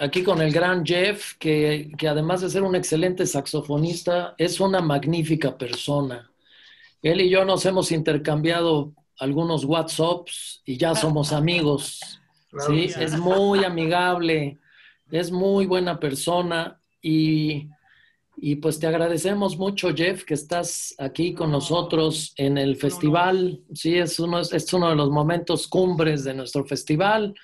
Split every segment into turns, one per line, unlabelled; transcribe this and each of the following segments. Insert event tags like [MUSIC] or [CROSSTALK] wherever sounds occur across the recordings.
aquí con el gran Jeff, que, además de ser un excelente saxofonista, es una magnífica persona. Él y yo nos hemos intercambiado algunos WhatsApps y ya somos [LAUGHS] amigos. Es muy amigable, es muy buena persona y, pues te agradecemos mucho, Jeff, que estás aquí con nosotros en el festival. Sí, es uno, es uno de los momentos cumbres de nuestro festival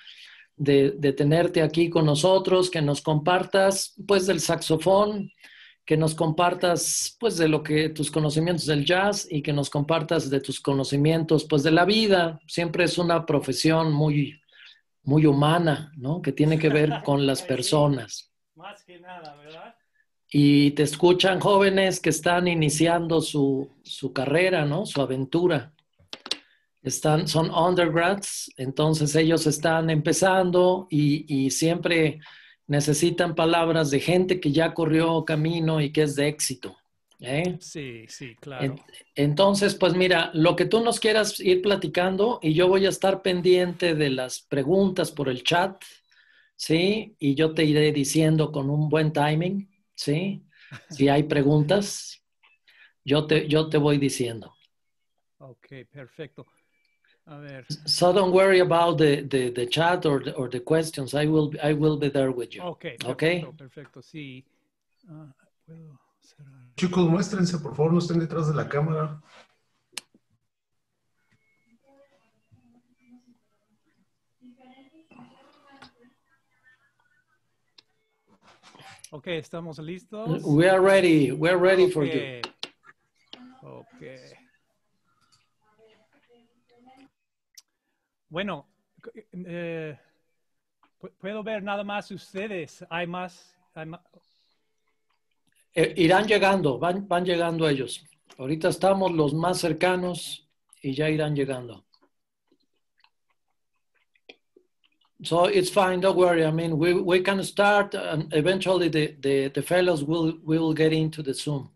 de, tenerte aquí con nosotros, que nos compartas pues del saxofón, que nos compartas pues de lo que tus conocimientos del jazz y que nos compartas de tus conocimientos pues de la vida. Siempre es una profesión muy muy humana, ¿no? Que tiene que ver [LAUGHS] con las pues personas. Más que nada, ¿verdad? Y te escuchan jóvenes que están iniciando su, su carrera, ¿no? Su aventura están, son undergrads, entonces ellos están empezando y, siempre necesitan palabras de gente que ya corrió camino y que es de éxito. ¿eh? Sí, sí, claro. entonces, pues mira, lo que tú nos quieras ir platicando y yo voy a estar pendiente de las preguntas por el chat, ¿sí? Y yo te iré diciendo con un buen timing, ¿sí? Si hay [LAUGHS] preguntas, yo te, yo te voy diciendo.
Ok, perfecto.
So don't worry about the, the, the chat or the, or the questions. I will I will be there
with you. Okay. Okay. Perfecto. perfecto. Sí. Uh, puedo cerrar. Chicos, muéstrense, por favor, no estén detrás de la cámara. Okay, estamos listos. We are ready. We are ready okay. for you. Okay. Bueno, eh, eh, puedo ver nada más ustedes. Hay más. Eh, irán llegando,
van, van llegando ellos. Ahorita estamos los más cercanos y ya irán llegando. So it's fine, don't worry. I mean, we, we can start and eventually the, the, the fellows will, will get into the Zoom.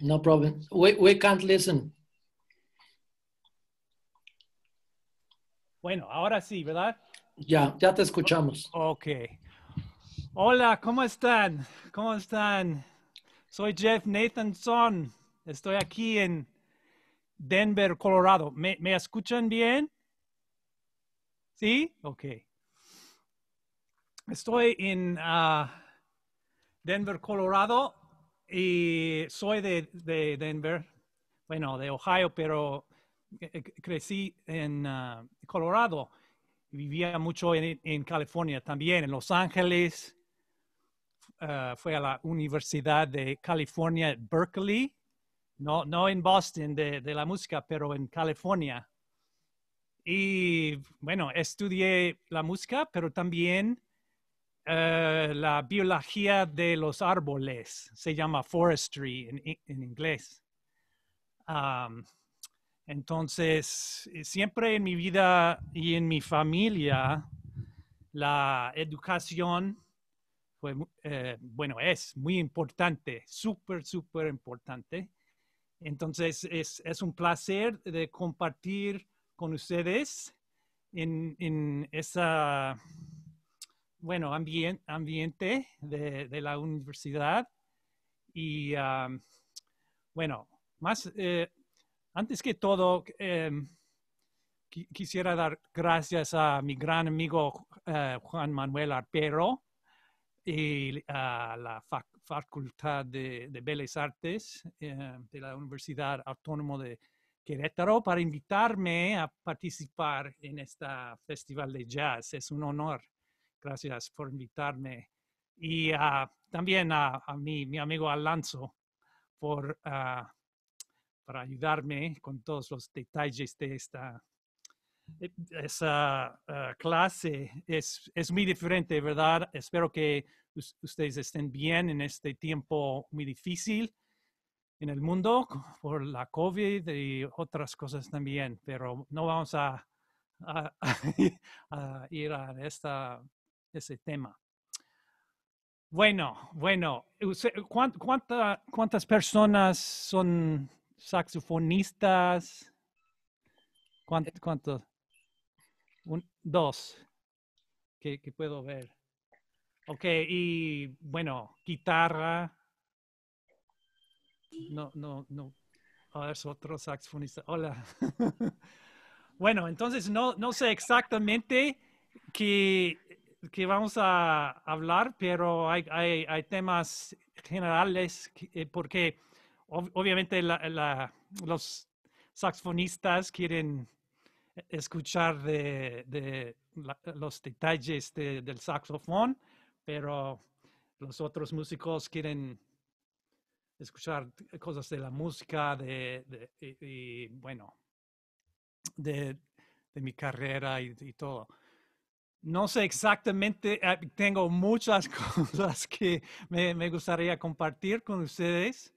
No problem. We, we can't listen.
Bueno, ahora sí, ¿verdad? Ya, ya te escuchamos. Ok. Hola, ¿cómo están? ¿Cómo están? Soy Jeff Nathanson. Estoy aquí en Denver, Colorado. ¿Me, escuchan bien? ¿Sí? Ok. Estoy en ah, Denver, Colorado y soy de Denver, bueno, de Ohio, pero eh, eh, crecí en ah, Colorado, vivía mucho en, California también, en Los Ángeles, ah, Fui fue a la Universidad de California, Berkeley, no, no en Boston de, la música, pero en California. Y bueno, estudié la música, pero también ah, la biología de los árboles, se llama forestry en, en inglés. Entonces, eh, siempre en mi vida y en mi familia, la educación fue, eh, bueno, es muy importante, súper, súper importante. Entonces, es, un placer de compartir con ustedes en, en esa, bueno, ambiente de, la universidad. Y, bueno, más... Eh, antes que todo, em, quisiera dar gracias a mi gran amigo eh, Juan Manuel Arpero y a la Facultad de, de, Bellas Artes em, de la Universidad Autónoma de Querétaro para invitarme a participar en este festival de jazz. Es un honor. Gracias por invitarme. Y ah, también a, mi, amigo Alonso por ah, para ayudarme con todos los detalles de esta eh, esa ah, clase. Es, muy diferente, ¿verdad? Espero que ustedes estén bien en este tiempo muy difícil en el mundo por la COVID y otras cosas también, pero no vamos a, [LAUGHS] ir a ese tema. Bueno, bueno, cuántas personas son saxofonistas. Eh. ¿Cuántos? Cuánto? dos que, puedo ver. Ok, y bueno, guitarra. No, no, no. ver es otro saxofonista. Hola. [LAUGHS] bueno, entonces no, no sé exactamente qué, vamos a hablar, pero hay, hay, temas generales eh, porque obviamente los saxofonistas quieren e-, escuchar de, los detalles del saxofón, pero los otros músicos quieren escuchar cosas de la música, de, y, bueno, de, mi carrera y, todo. No sé exactamente, ah, tengo muchas [LAUGHS] cosas que me gustaría compartir con ustedes,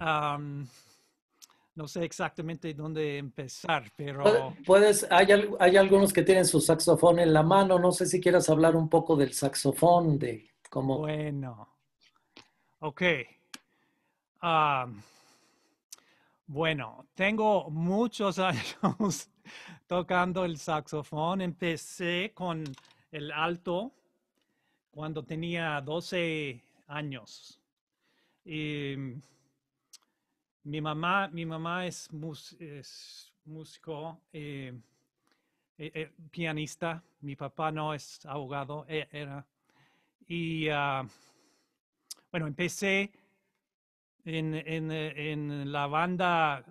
no sé exactamente dónde empezar, pero...
Puedes, hay, algunos que tienen su saxofón en la mano, no sé si quieras hablar un poco del saxofón, de cómo...
Bueno, ok. bueno, tengo muchos [LAUGHS] años tocando el saxofón. Empecé con el alto cuando tenía 12 años. Y mi mamá, mi mamá es, músico, eh, e-, e, pianista, mi papá no es abogado, e-, era. Y ah, bueno, empecé en, eh, la banda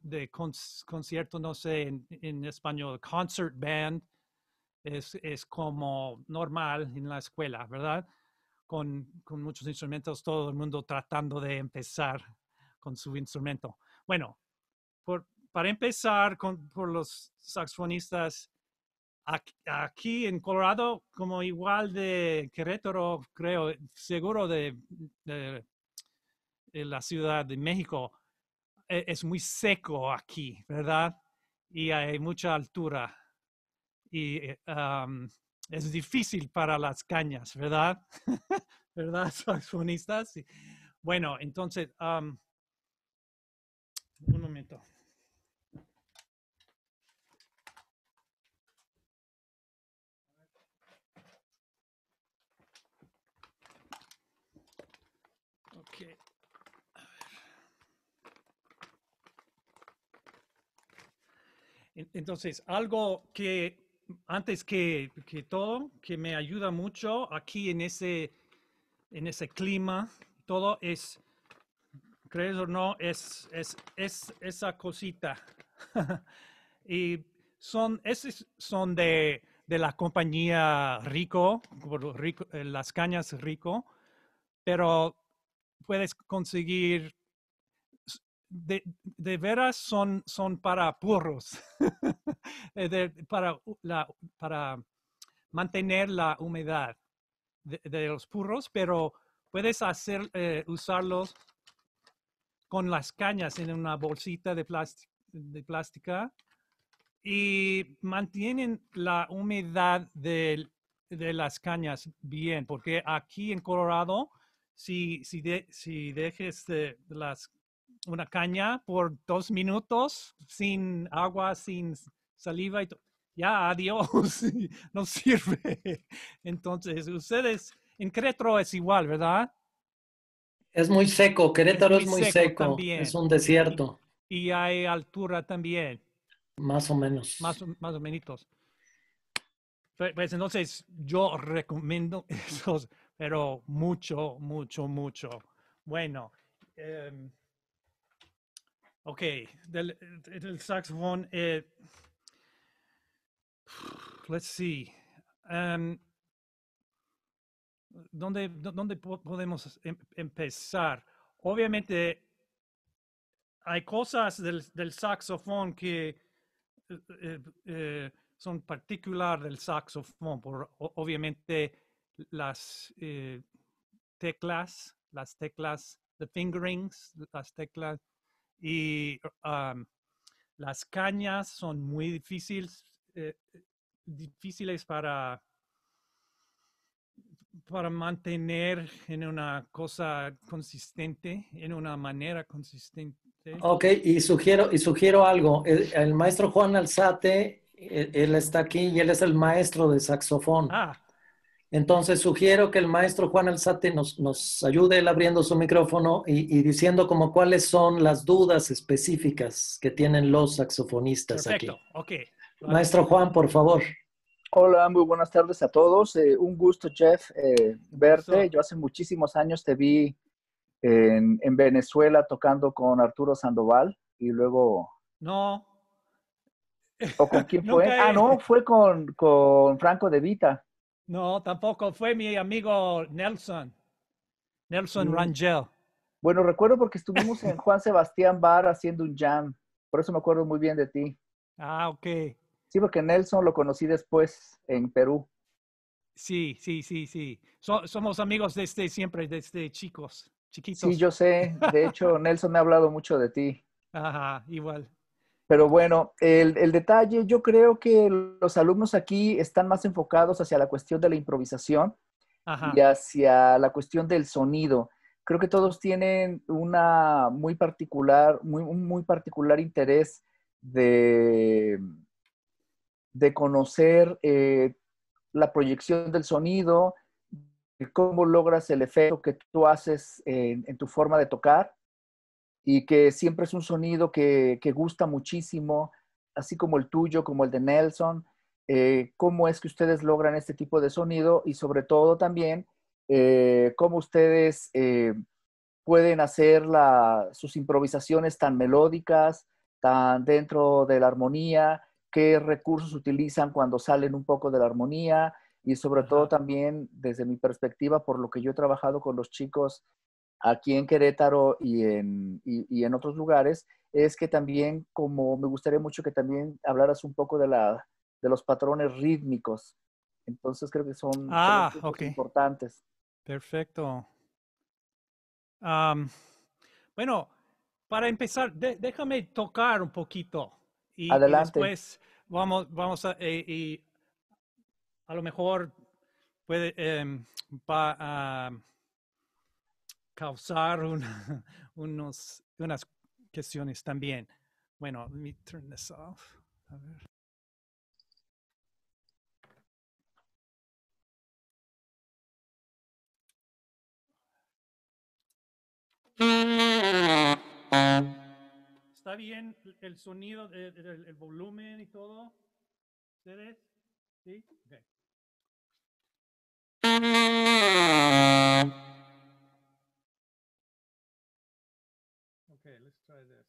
de concierto, no sé, en, español, concert band, es, como normal en la escuela, ¿verdad? Con, con, muchos instrumentos, todo el mundo tratando de empezar con su instrumento. Bueno, para empezar con, por los saxofonistas, aquí, en Colorado, como igual de Querétaro, creo, seguro de, la Ciudad de México, e-, es, muy seco aquí, ¿verdad? Y hay mucha altura. Y eh, es difícil para las cañas, ¿verdad? [LAUGHS] ¿Verdad, saxofonistas? Bueno, entonces, un momento. Entonces, algo que antes que, que, todo, que me ayuda mucho aquí en ese, en ese clima, todo es crees o no, es, es, es esa cosita. [LAUGHS] y son, son de, la compañía Rico, rico eh, las cañas Rico, pero puedes conseguir, de, veras son, son para purros, [LAUGHS] para, la, para mantener la humedad de, los purros, pero puedes hacer, eh, usarlos con las cañas en una bolsita de, plástica, de plástica y mantienen la humedad de, de, las cañas bien, porque aquí en Colorado, si, si, de, si dejes de las, una caña por dos minutos sin agua, sin saliva, y ya adiós, [LAUGHS] no sirve. Entonces, ustedes, en Cretro es igual, ¿verdad?
Es muy seco, Querétaro es muy, seco, es un desierto.
Y, hay altura también. Más o menos. Más, más o menos. Pues entonces yo recomiendo [LAUGHS] esos, pero mucho, mucho, mucho. Bueno, em, ok, El saxofón, eh, let's see. Em, dónde, dónde podemos em-, empezar? Obviamente, hay cosas del, del saxofón que eh, eh, eh, son particular del saxofón, por obviamente las teclas, las teclas, the fingerings, las teclas y um, las cañas son muy difíciles, difíciles para para mantener en una cosa consistente, en una manera consistente. Ok, y
sugiero, y sugiero algo. El, maestro Juan Alzate, e, él, está aquí y él es el maestro de saxofón. Ah. Entonces sugiero que el maestro Juan Alzate nos, ayude abriendo su micrófono y, diciendo como cuáles son las dudas específicas que tienen los saxofonistas Perfecto. aquí. Maestro Juan, por favor.
Hola, muy buenas tardes a todos. Eh, un gusto, Jeff, eh, verte. Yo hace muchísimos años te vi en, Venezuela tocando con Arturo Sandoval y luego... No. ¿O con quién [LAUGHS] fue? Ah, no, [LAUGHS] fue con, con Franco De Vita.
No, tampoco. Fue mi amigo Nelson. Nelson mm. Rangel.
Bueno, recuerdo porque estuvimos en [LAUGHS] Juan Sebastián Bar haciendo un jam. Por eso me acuerdo muy bien de ti. Ah, ok. Sí, porque Nelson lo conocí después en Perú.
Sí, sí, sí, sí. somos amigos desde siempre, desde chicos, chiquitos. Sí, yo sé.
De [LAUGHS] hecho, Nelson me ha hablado mucho de ti.
Ajá, igual.
Pero bueno, el, detalle, yo creo que los alumnos aquí están más enfocados hacia la cuestión de la improvisación y hacia la cuestión del sonido. Creo que todos tienen una muy particular, muy, un muy particular interés de, de conocer eh, la proyección del sonido, cómo logras el efecto que tú haces en, tu forma de tocar y que siempre es un sonido que, gusta muchísimo, así como el tuyo, como el de Nelson, eh, cómo es que ustedes logran este tipo de sonido y sobre todo también eh, cómo ustedes pueden hacer sus improvisaciones tan melódicas, tan dentro de la armonía, qué recursos utilizan cuando salen un poco de la armonía y sobre todo también desde mi perspectiva, por lo que yo he trabajado con los chicos aquí en Querétaro y en, en otros lugares, es que también, como me gustaría mucho que también hablaras un poco de, la, de los patrones rítmicos. Entonces creo que son, ah,
importantes. Perfecto. bueno, para empezar, déjame tocar un poquito. Adelante. Y después vamos, vamos a, eh, y a lo mejor puede, eh, va a causar [LAUGHS] unos, unas cuestiones también. Bueno, let me turn this off.
A [LAUGHS]
¿Está bien el sonido, el, el, volumen y todo? ¿Ustedes? ¿Sí? Ok,
Okay, let's try this.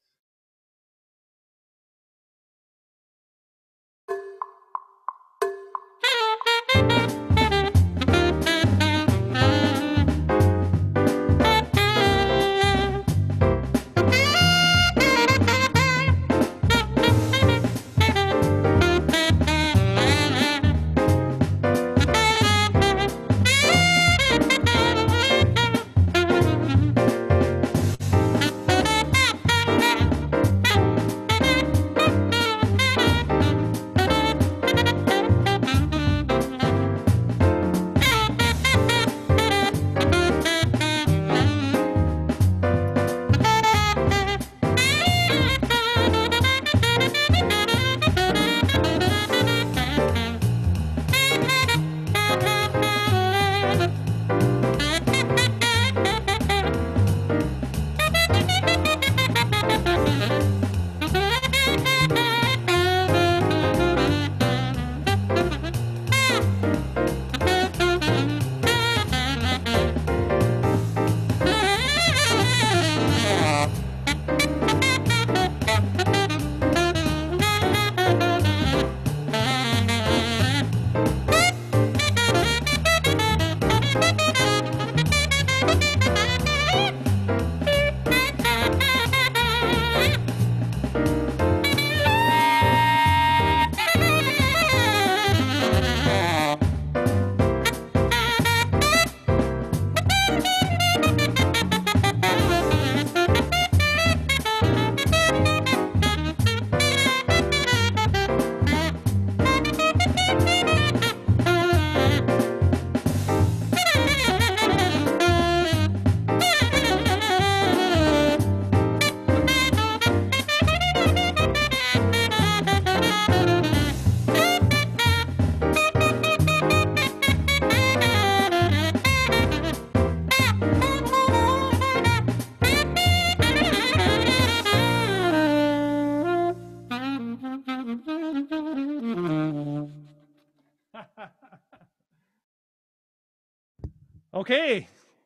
Ok,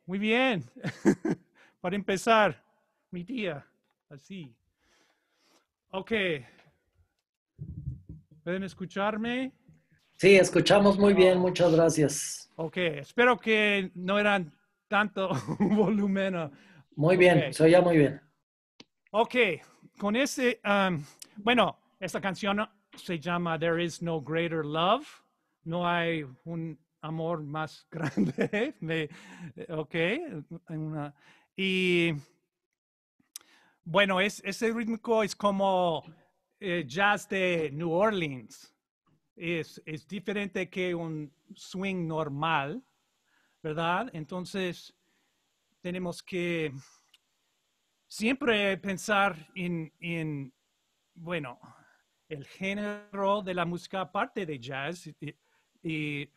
muy bien. [LAUGHS] Para empezar mi día, así. Ok. ¿Pueden escucharme? Sí, escuchamos muy bien,
muchas gracias.
Ok, espero que no eran tanto [LAUGHS] volumen.
Muy bien, soy se muy bien.
Ok, con ese, bueno, esta canción se llama There is no greater love. No hay un amor más [LAUGHS] grande. Eh, ok, y bueno, es, ese rítmico es como eh, jazz de New Orleans. Es, es, diferente que un swing normal, ¿verdad? Entonces, tenemos que siempre pensar en, bueno, el género de la música aparte de jazz y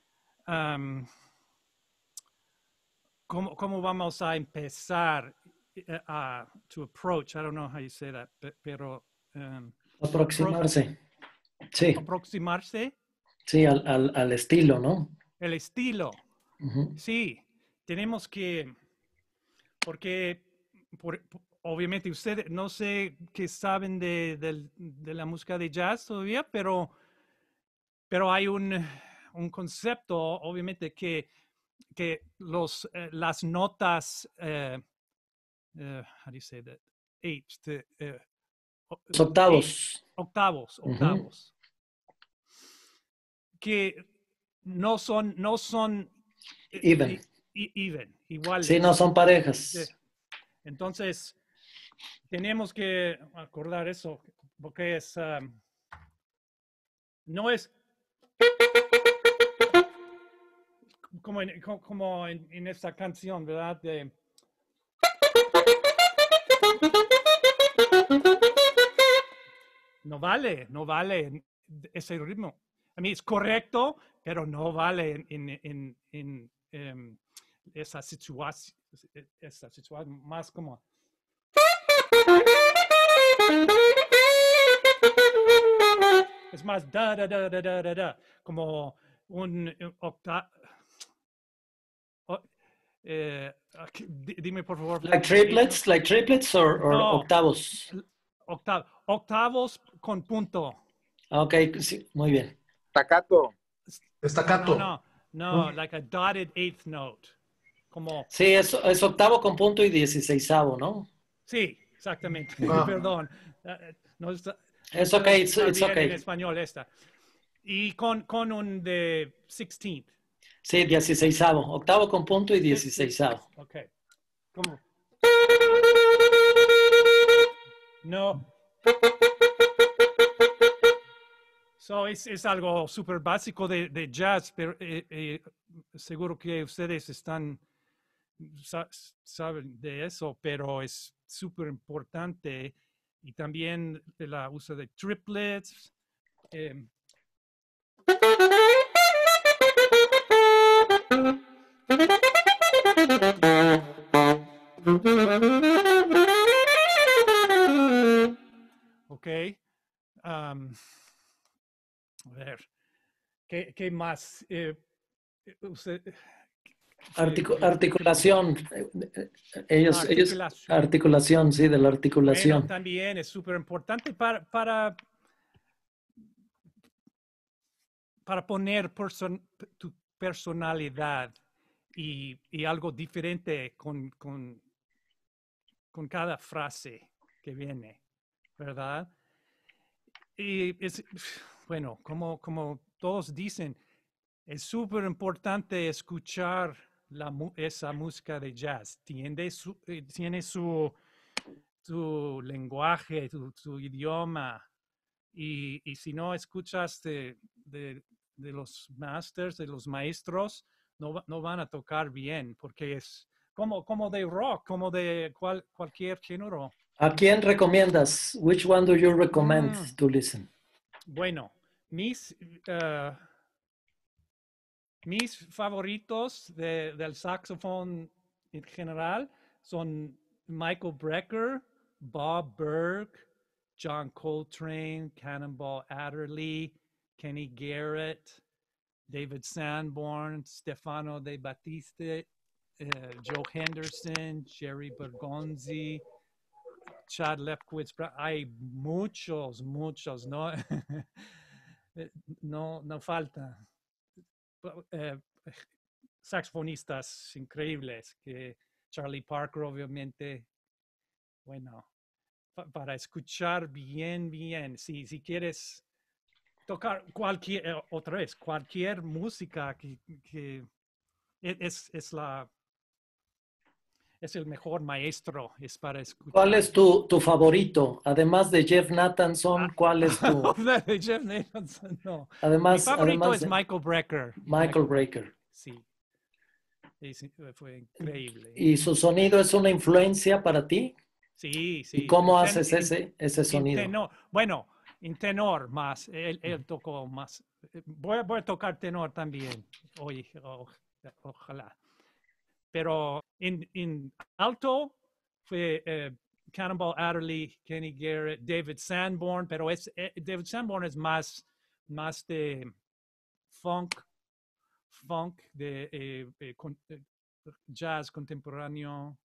cómo, cómo, vamos a empezar eh, a to approach, I don't know how you say that, pero... Em, aproximarse. sí. Aproximarse.
Sí, al, estilo, ¿no?
El estilo. Sí, tenemos que, porque obviamente ustedes, no sé qué saben de, de, la música de jazz todavía, pero, pero hay un, un concepto, obviamente, que, que los, eh, las notas, eh, se how octavos. octavos, octavos. Que no son, no son eh, even. Eh, e, even igual. Sí, no son parejas. Entonces, tenemos que acordar eso, porque es, ah, no es como en, como esta canción, ¿verdad? no vale, no vale ese ritmo. A mí es correcto, pero no vale en, en, em, esa situación, esa situación más como... Es más da, da, da, da, da, como un octavo eh, dime por favor. Like triplets, like triplets or, no,
octavos.
octavos con punto.
Ok, sí, muy bien.
Staccato.
Staccato. No,
no, no, like a dotted eighth note. Como...
Sí, es, es octavo con punto y dieciséisavo, ¿no?
Sí, exactamente. Ah. [LAUGHS] Perdón. Eh, eh, no está, es okay, it's, okay. En español esta. Y con, con un de sixteenth.
Sí, dieciséisavo. Octavo con punto y dieciséisavo.
Ok. ¿Cómo? No. So es, algo súper básico de, jazz, pero eh, eh, seguro que ustedes están saben de eso, pero es súper importante y también la uso de triplets. Em, Ok. a ver. ¿Qué, qué más? Eh, articulación.
Eh, eh, ellos, articulación. ellos, articulación, sí, de la articulación.
también es súper importante para, para, para, poner person, tu personalidad y, algo diferente con, cada frase que viene, ¿verdad? Y es, bueno, como, todos dicen, es súper importante escuchar esa música de jazz. Eh, tiene su, lenguaje, su, idioma. Y, si no escuchas de, de los masters, de los maestros, no, van a tocar bien porque es como, de rock, como de cual, cualquier género.
¿A quién recomiendas? Which one do you recommend mm. to listen?
Bueno, mis, eh, mis favoritos de, del saxofón en general son Michael Brecker, Bob Berg, John Coltrane, Cannonball Adderley, Kenny Garrett, David Sanborn, Stefano De Battiste, eh, Joe Henderson, Jerry Bergonzi, Chad Lefkowitz. Hay muchos, muchos, ¿no? [LAUGHS] Eh, no, no falta. Eh, saxofonistas increíbles que Charlie Parker, obviamente, bueno, para escuchar bien, bien, si, si quieres tocar cualquier, eh, otra vez, cualquier música que, e-, es, es, la... Es el mejor maestro, es para escuchar. ¿Cuál
es tu, tu favorito? Además de Jeff Nathanson, ah. ¿cuál es tu...?
[LAUGHS] de Jeff Nathanson, no. Además, Mi favorito es Michael Brecker. Michael Brecker. Sí. Fue increíble.
¿Y su sonido es una influencia para ti?
Sí, sí. ¿Y cómo haces ese, ese sonido? no Bueno, en tenor más, él, mm. él tocó más. Eh, voy, voy, a tocar tenor también hoy, ojalá. Pero en, alto fue Cannibal eh, Cannonball Adderley, Kenny Garrett, David Sanborn, pero eh, David Sanborn es más, más de funk, funk, de jazz contemporáneo,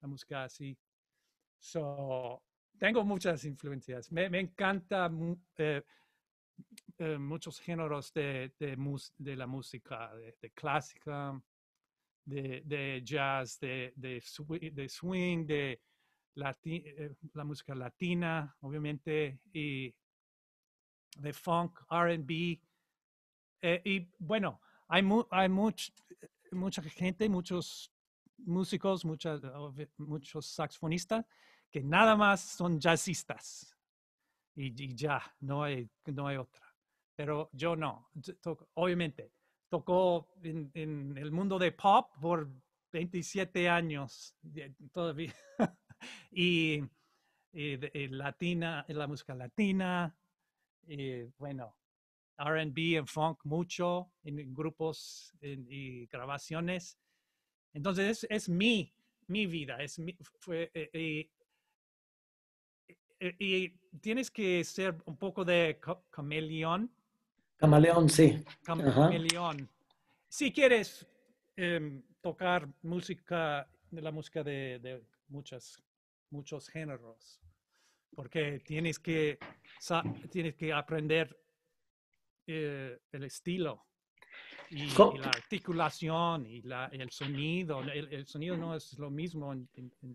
la música así. So, tengo muchas influencias. Me, encanta eh, eh, muchos géneros de, la música, de, clásica, de, jazz, de, swing, de eh, la música latina, obviamente, y de funk, RB. y bueno, hay, mucha gente, muchos músicos, muchos saxofonistas que nada más son jazzistas y, ya, no hay, no hay otra. Pero yo no, obviamente, tocó en, el mundo de pop por 27 años todavía. [LAUGHS] y, y, en latina, la música latina, y, bueno, RB en funk mucho, en grupos en, y grabaciones. Entonces es, es, mi, mi vida, es fue, eh, eh, y tienes que ser un poco de camaleón. Camaleón, sí. Si quieres em, tocar música, la música de, muchos géneros, porque tienes que, tienes que aprender eh, el estilo. Y, la articulación y, el sonido. El, sonido no es lo mismo en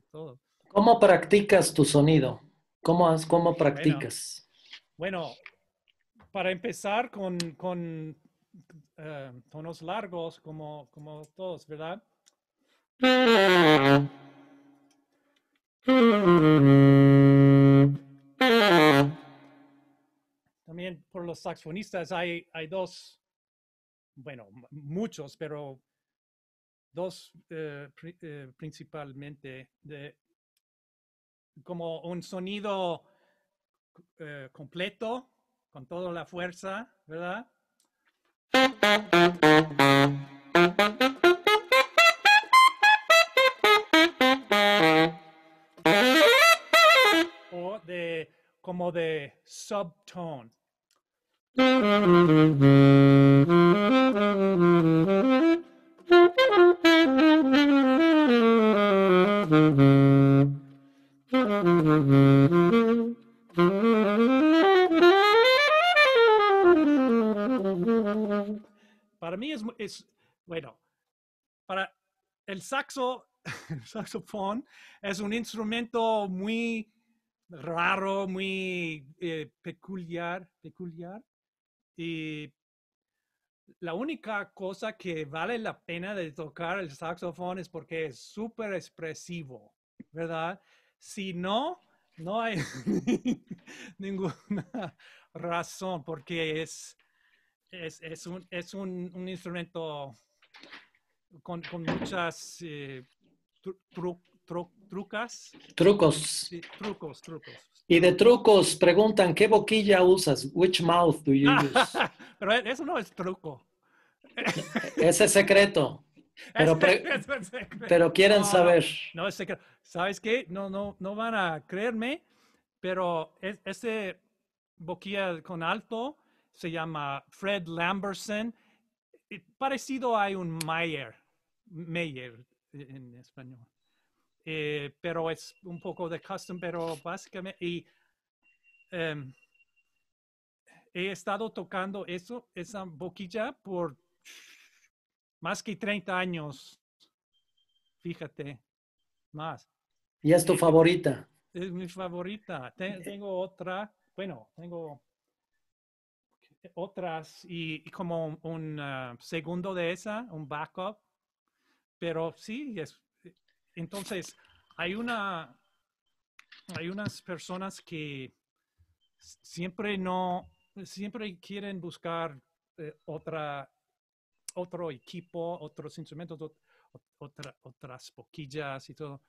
todo.
¿Cómo practicas tu sonido? ¿Cómo, cómo practicas?
Bueno, para empezar con, con eh, tonos largos como, como todos, ¿verdad? También por los saxofonistas hay, hay dos, bueno, muchos, pero dos eh, eh, principalmente de como un sonido eh, completo, con toda la fuerza, ¿verdad? O de como de subtone. Bueno, para el saxo, [LAUGHS] saxofón es un instrumento muy raro, muy eh, peculiar, peculiar. Y la única cosa que vale la pena de tocar el saxofón es porque es súper expresivo, ¿verdad? Si no, no hay [LAUGHS] ninguna razón porque es, es, un, es un instrumento con, muchas eh, trucas. Trucos. trucos,
Y de trucos preguntan, ¿qué boquilla usas? Which mouth do you [LAUGHS] use?
Pero eso no es truco.
E-, ese es secreto.
Pero, pero quieren saber. No, es secreto. ¿Sabes qué? No, no, no van a creerme, pero ese boquilla con alto se llama Fred Lamberson eh, parecido hay un Mayer, Mayer en español. Eh, pero es un poco de custom, pero básicamente, em, he estado tocando eso, esa boquilla por más que 30 años, fíjate, más.
¿Y es tu eh, favorita?
Es mi favorita. Tengo otra, bueno, tengo otras y, como un, ah, segundo de esa, un backup. Pero sí, es, eh, entonces hay una, hay unas personas que siempre no, siempre quieren buscar eh, otra, otro equipo, otros instrumentos, otras boquillas y todo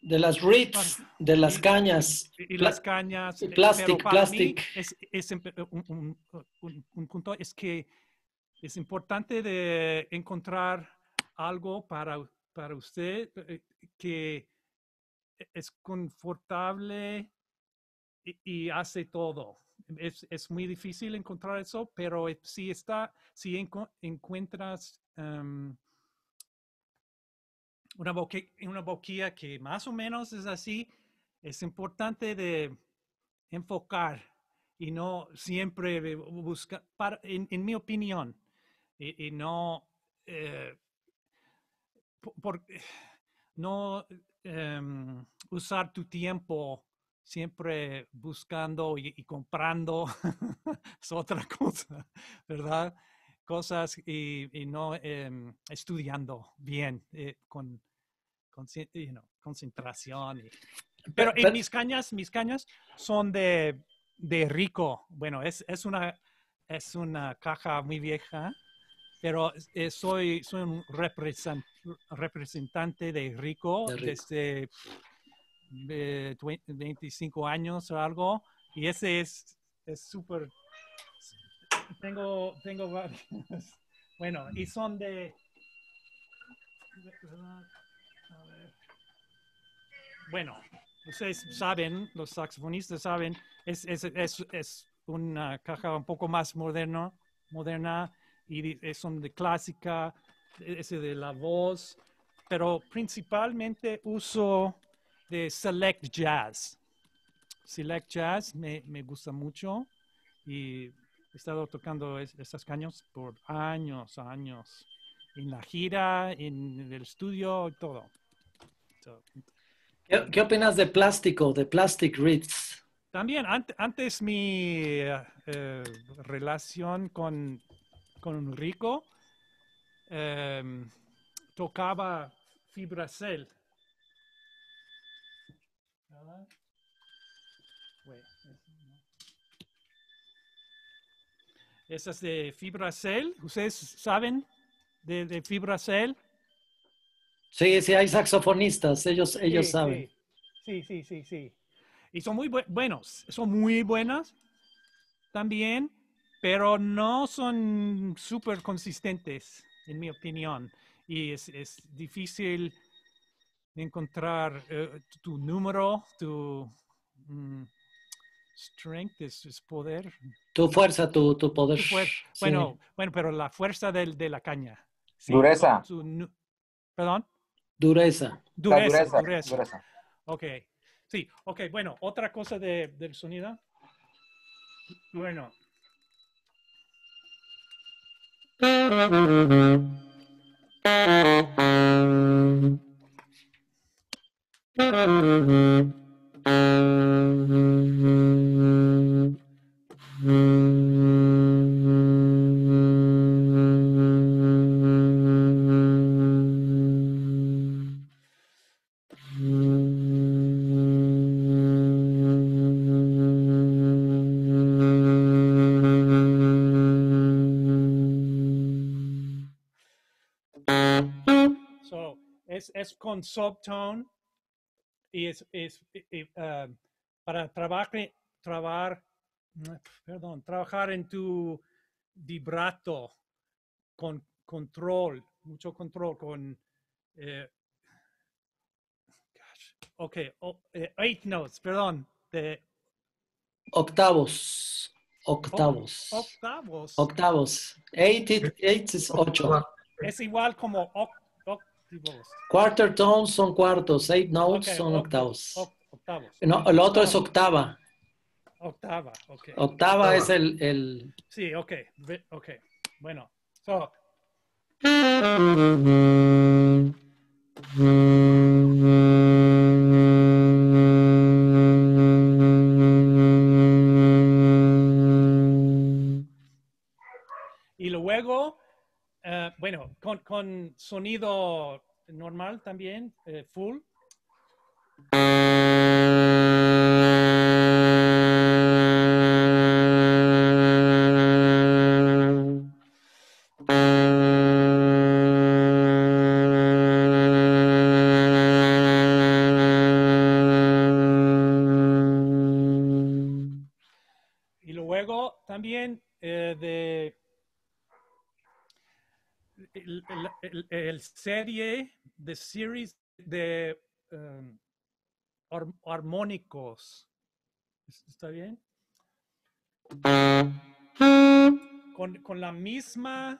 de las reeds, de las cañas. Y, las cañas. Eh, plastic, plastic. Es, es em, eh, un, punto es que es importante de encontrar algo para, para usted eh, que es confortable y, hace todo. Es, es, muy difícil encontrar eso, pero si está, si encuentras em, una, boquilla que más o menos es así, es importante de enfocar y no siempre buscar, en, mi opinión, eh, y, no, eh, [SIGHS] no em, usar tu tiempo siempre buscando y comprando [LAUGHS] es otra cosa, ¿verdad? cosas y, no em, estudiando bien eh, con, concentración. pero, en mis cañas, mis cañas son de, rico. Bueno, es, es, una, es una caja muy vieja, pero eh, soy, soy un representante de rico, desde 25 eh, años o algo. Y ese es súper tengo, tengo Bueno, y mm. son de... Bueno, ustedes saben, los saxofonistas saben, es, una caja un poco más moderno, moderna y son de clásica, ese de la voz, pero principalmente uso de select jazz. Select jazz me, me gusta mucho y he estado tocando estas cañas por años, años, en la gira, en el estudio, todo.
Eh, ¿Qué, opinas de plástico, de plastic reeds?
También, antes, mi eh, relación con, con Rico em, tocaba fibracel. Uh Esas de Fibracel, ¿ustedes saben de, Fibra Cell?
Sí, sí, hay saxofonistas, ellos, ellos saben.
Sí. sí, sí, sí, Y son muy buenos, son muy buenas también, pero no son súper consistentes, en mi opinión. Y es, es difícil encontrar eh, tu número, tu... Mm, Strength es, poder.
Tu fuerza, tu, tu poder. bueno,
bueno, pero la fuerza del, de la caña. dureza. Perdón.
Dureza. Dureza, dureza, dureza.
Ok. Sí, ok, bueno, otra cosa de, del sonido. Bueno.
[LAUGHS] So
it's it's con subtone y es, es eh, eh, ah, para trabajar, trabar, mm, perdón, trabajar en tu vibrato con control, mucho control, con... Eh, ok, eh, eight notes, perdón. De,
octavos. Octavos.
octavos.
Octavos. Eight, eight, es ocho.
Es igual como
Quarter tones son cuartos, eight notes son octavos. No, el otro es octava.
Octava, ok. Octava, es
el, el,
Sí, ok, ok. Bueno,
so...
[LAUGHS]
bueno, con, con, sonido normal también, eh, full. serie de series de em, armónicos. ¿Está bien? Con, con la misma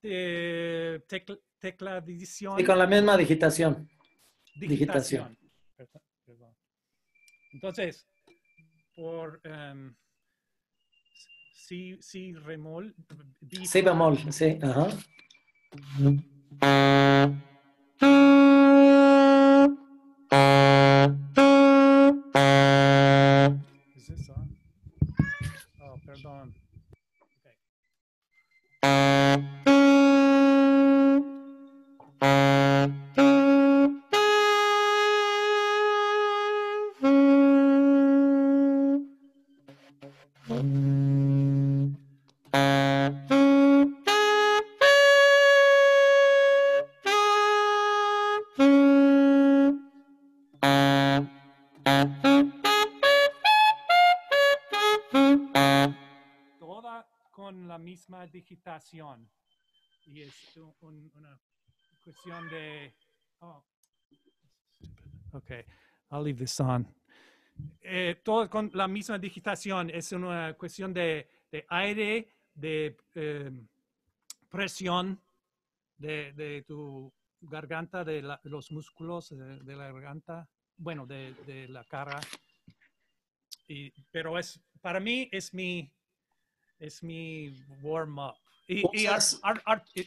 tecla eh, tecla, tecladición. Y con la misma digitación.
Digitación.
Entonces, por em, si, si remol.
Si bemol, sí, ajá. Is
this on? Oh, perdón.
digitación y es una cuestión de... Oh. Ok, I'll leave this on. Eh, todo con la misma digitación es una cuestión de, aire, de em, presión de, tu garganta, de, los músculos eh, de, la garganta, bueno, de, la cara. Y, pero es, para mí es mi es mi warm-up. ¿Y,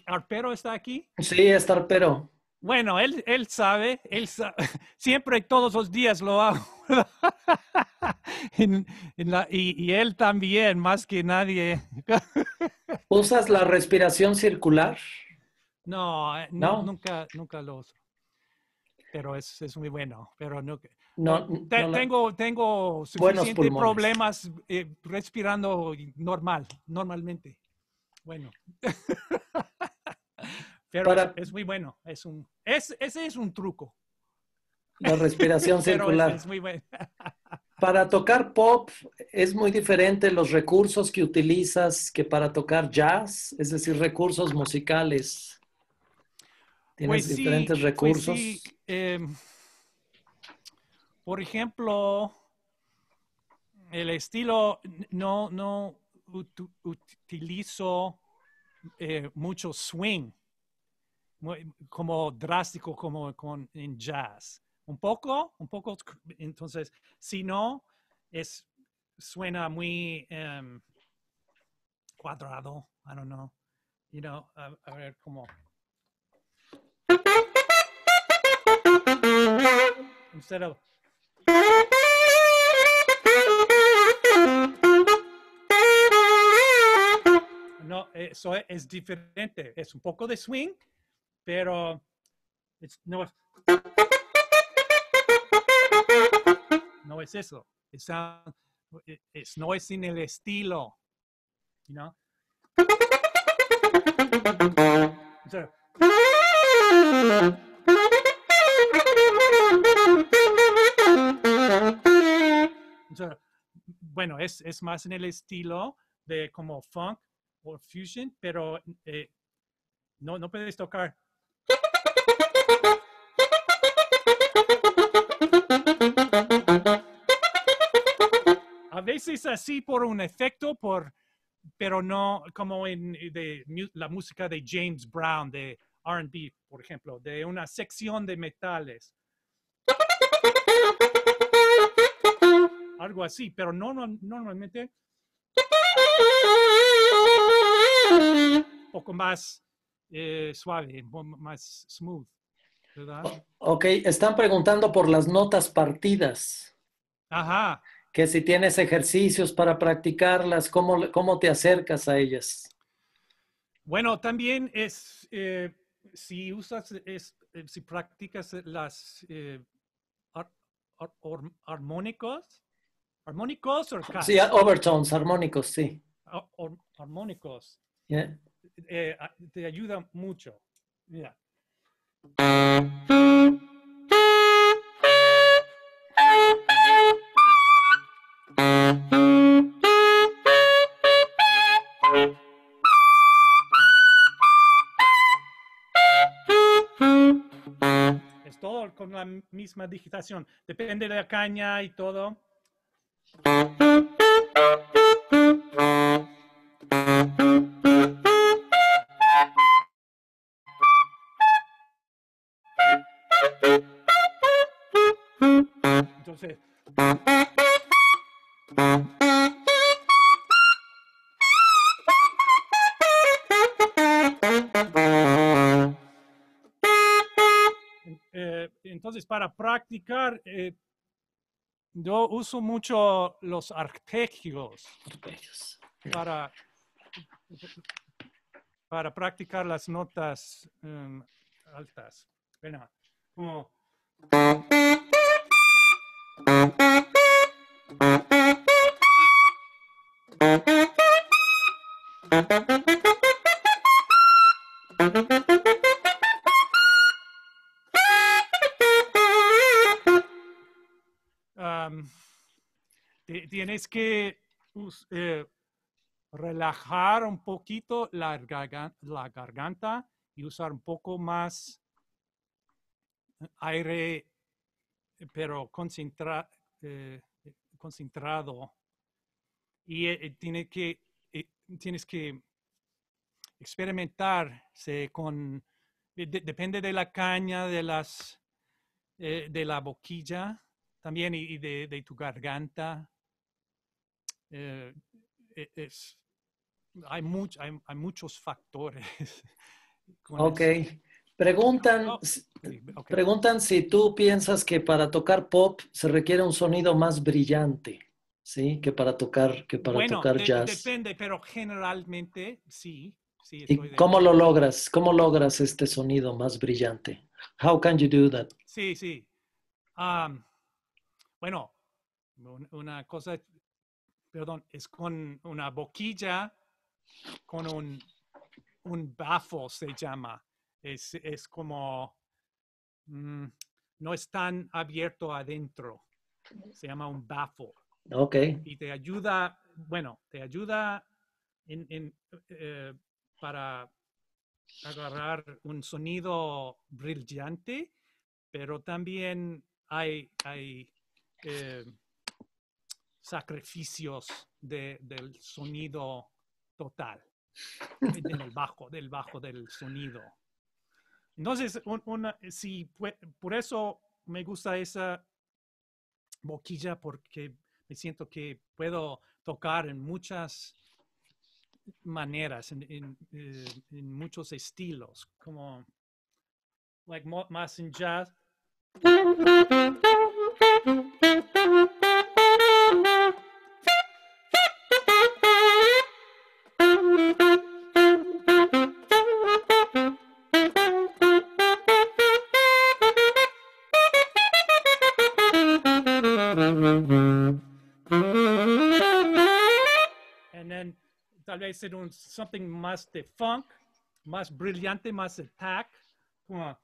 Arpero está aquí? Sí, está Arpero. Bueno, él, él sabe, él y [LAUGHS] siempre todos los días lo hago. [LAUGHS] y, él también, más que nadie.
[LAUGHS] ¿Usas la respiración circular?
No, eh, no, nunca, nunca lo uso. Pero es, es muy bueno. Pero no, no, tengo, tengo problemas eh, respirando normal, normalmente. Bueno. [LAUGHS] Pero es muy bueno. Es un, ese es un truco.
La respiración [LAUGHS] circular. Es,
muy bueno. [LAUGHS]
para tocar pop es muy diferente los recursos que utilizas que para tocar jazz, es decir, recursos musicales. Tienes pues diferentes pues recursos.
Em, por ejemplo, el estilo no, no utilizo eh, mucho swing, como drástico como en jazz. Un poco, un poco, entonces, si no, es, suena muy em, cuadrado, I don't know, you know, a, ver cómo. Instead of no, eso es diferente. Es un poco de swing, pero no, es, eso. Es, no es sin el estilo. ¿no? bueno, es, es, más en el estilo de como funk o fusion, pero eh, no, no puedes tocar. A veces así por un efecto, por, pero no como en la música de James Brown, de RB, por ejemplo, de una sección de metales. algo así, pero no, normalmente un poco más eh, suave, más smooth. ¿verdad?
Ok, están preguntando por las notas partidas. Ajá. Que si tienes ejercicios para practicarlas, ¿cómo, cómo te acercas a ellas?
Bueno, también es, eh, si usas, eh, si practicas las eh, ¿Armónicos o cats? Sí, overtones, armónicos, sí. armónicos. Eh, te ayuda mucho. Mira. Es todo con la misma digitación. Depende de la caña y todo. Entonces... Eh, entonces, para practicar eh, yo uso mucho los arpegios, Para, para practicar las notas em, altas. que eh, relajar un poquito la, garganta, y usar un poco más aire, pero eh, concentrado. Y eh, tiene que, tienes que experimentarse con, depende de la caña, de, las, de la boquilla también y, de tu garganta. Eh, e, hay, muchos factores. [LAUGHS] ok.
Preguntan, preguntan si tú piensas que para tocar pop se requiere un sonido más brillante, ¿sí? Que para tocar, que para tocar jazz.
Depende, pero generalmente sí. ¿Y cómo
lo logras? ¿Cómo logras este sonido más brillante? How can you do that?
Sí, sí. bueno, una cosa perdón, es con una boquilla, con un, bafo se llama. Es, como, mm, no es tan abierto adentro. Se llama un bafo. Y te ayuda, bueno, te ayuda eh, para agarrar un sonido brillante, pero también hay, hay eh, sacrificios del sonido total, eh, Del [LAUGHS] bajo, del bajo del sonido. Entonces, una, si, por eso me gusta esa boquilla porque me siento que puedo tocar en muchas maneras, en, en eh, muchos estilos, como like, más en jazz. [LAUGHS] tal vez un something más de funk, más brillante, más attack, como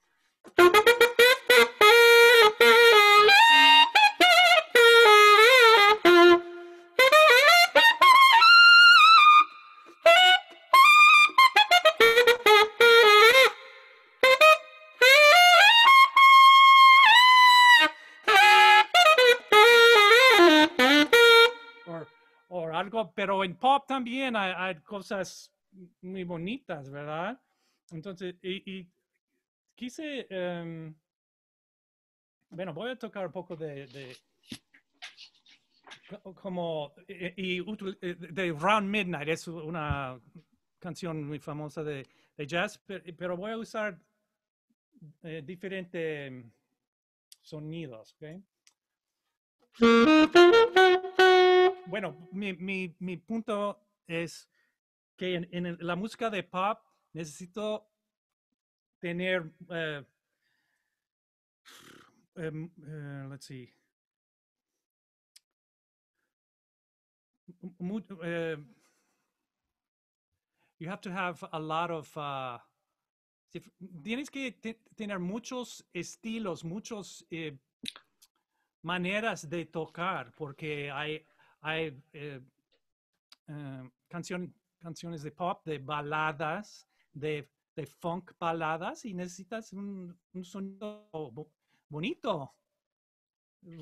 pero en pop también hay, cosas muy bonitas, ¿verdad? Entonces, y, quise, em, bueno, voy a tocar un poco de, como, e, e, de Round Midnight, es una canción muy famosa de, jazz, pero voy a usar eh, diferentes sonidos, ¿ok? bueno, mi, mi, punto es que en, la música de pop necesito tener, eh, em, eh, let's see, eh, you have to have a lot of uh, tienes que tener muchos estilos muchos maneras de tocar porque hay hay eh, eh, canciones de pop, de baladas, de, de funk baladas y necesitas un, sonido bonito. Eh,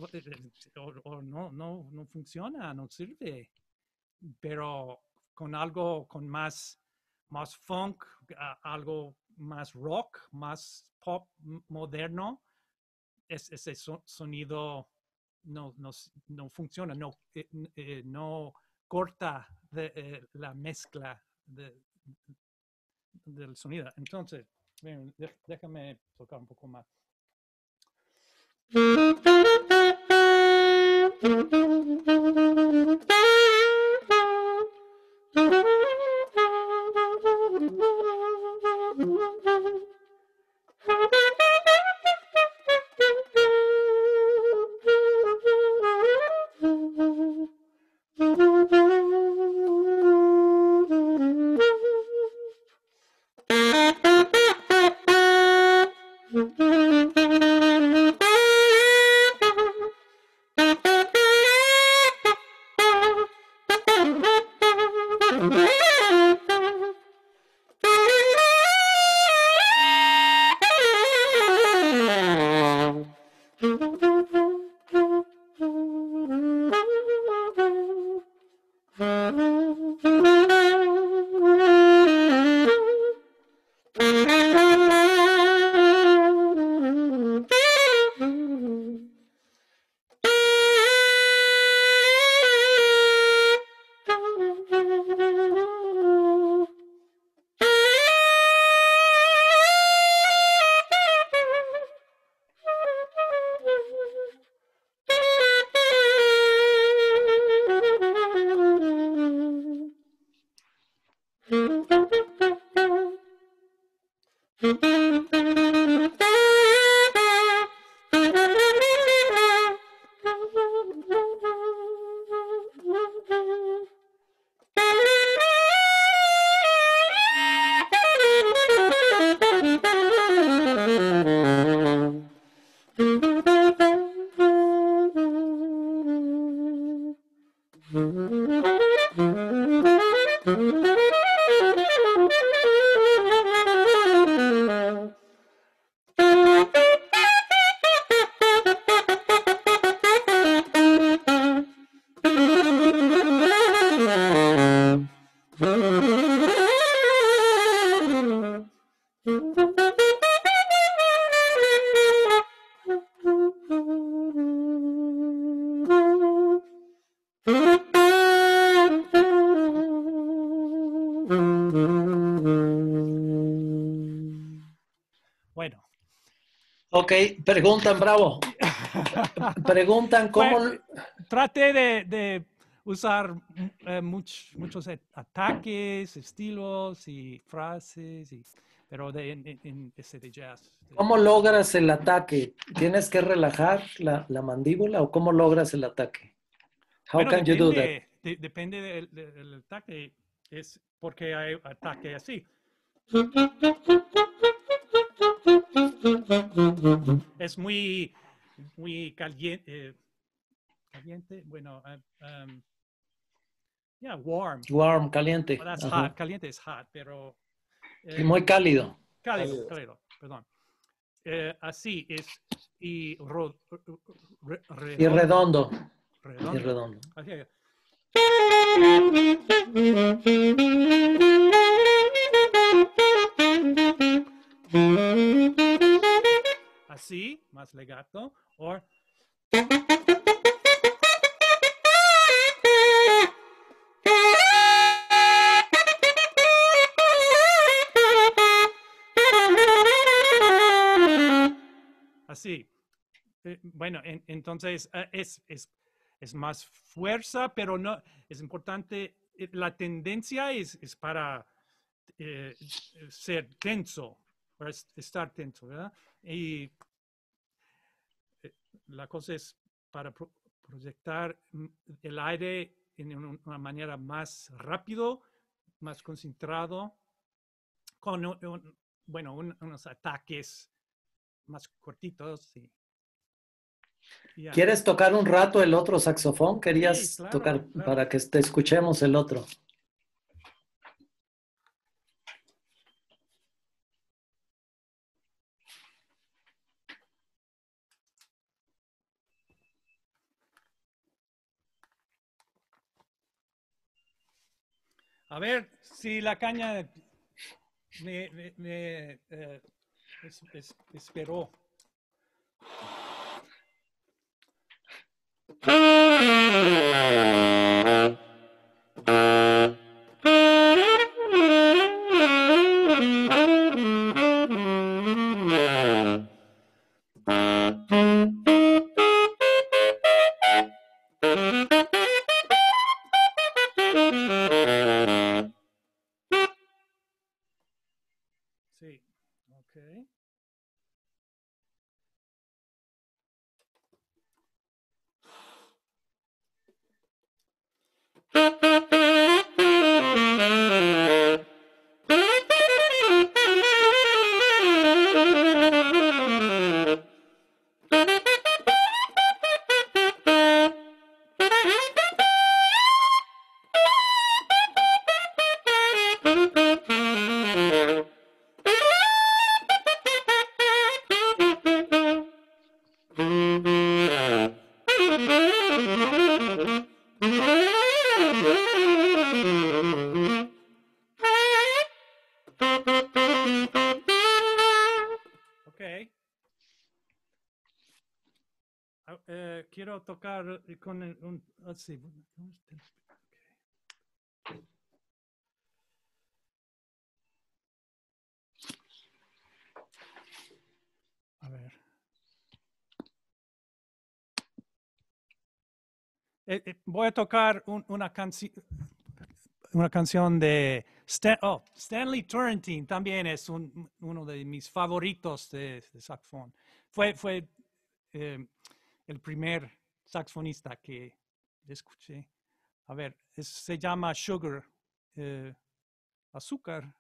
o, no, no, no funciona, no sirve. Pero con algo con más, más funk, algo más rock, más pop moderno, ese sonido no, no, no funciona, no, eh, eh, no corta eh, la mezcla del sonido. Entonces, déjame tocar un poco más.
Ok, preguntan, bravo. preguntan cómo...
trate de, usar eh, muchos e-, ataques, estilos y frases, pero de, en, ese de jazz. ¿Cómo logras el
ataque? ¿Tienes que relajar la, mandíbula o cómo logras el ataque? How can depende,
depende del, del, ataque, es porque hay ataque así. [LAUGHS] Es muy, muy caliente. Eh, caliente, bueno, ah, um, ya warm. Warm, caliente. that's hot. Caliente es hot, pero. y eh, muy cálido. Cálido, cálido, perdón. Eh, así es. Y, redondo. redondo. Y redondo. Así es así, más legato, o así. Eh, bueno, entonces eh, es, es, más fuerza, pero no, es importante, eh, la tendencia es, es para ser tenso, para estar atento, ¿verdad? Y eh, la cosa es para proyectar mm, el aire en una manera más rápido, más concentrado, con, bueno, unos ataques más cortitos. ¿Quieres
tocar un rato el otro saxofón? Querías tocar para que te escuchemos el otro.
A ver si la caña me, eh, esperó. [LAUGHS] tocar eh, con un, ah, A ver. Eh, eh, voy a tocar una canción una canción de oh, Stanley Turrentine, también es uno de mis favoritos de, saxofón. Fue, fue el primer saxofonista que escuché. A ver, se llama Sugar, eh, azúcar.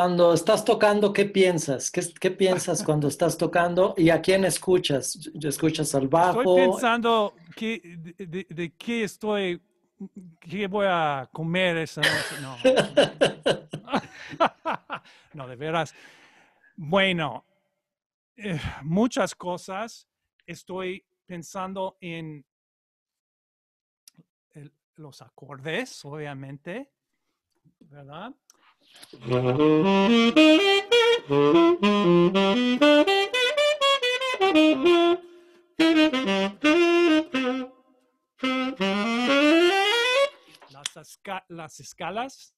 Cuando estás tocando, ¿qué piensas? ¿Qué, piensas [LAUGHS] cuando estás tocando y a quién escuchas? ¿Escuchas al bajo? Estoy
pensando de, qué estoy, qué voy a comer esa noche. No, [LAUGHS] de veras. Bueno, eh, muchas cosas. Estoy pensando en los acordes, obviamente, ¿verdad? Las, las escalas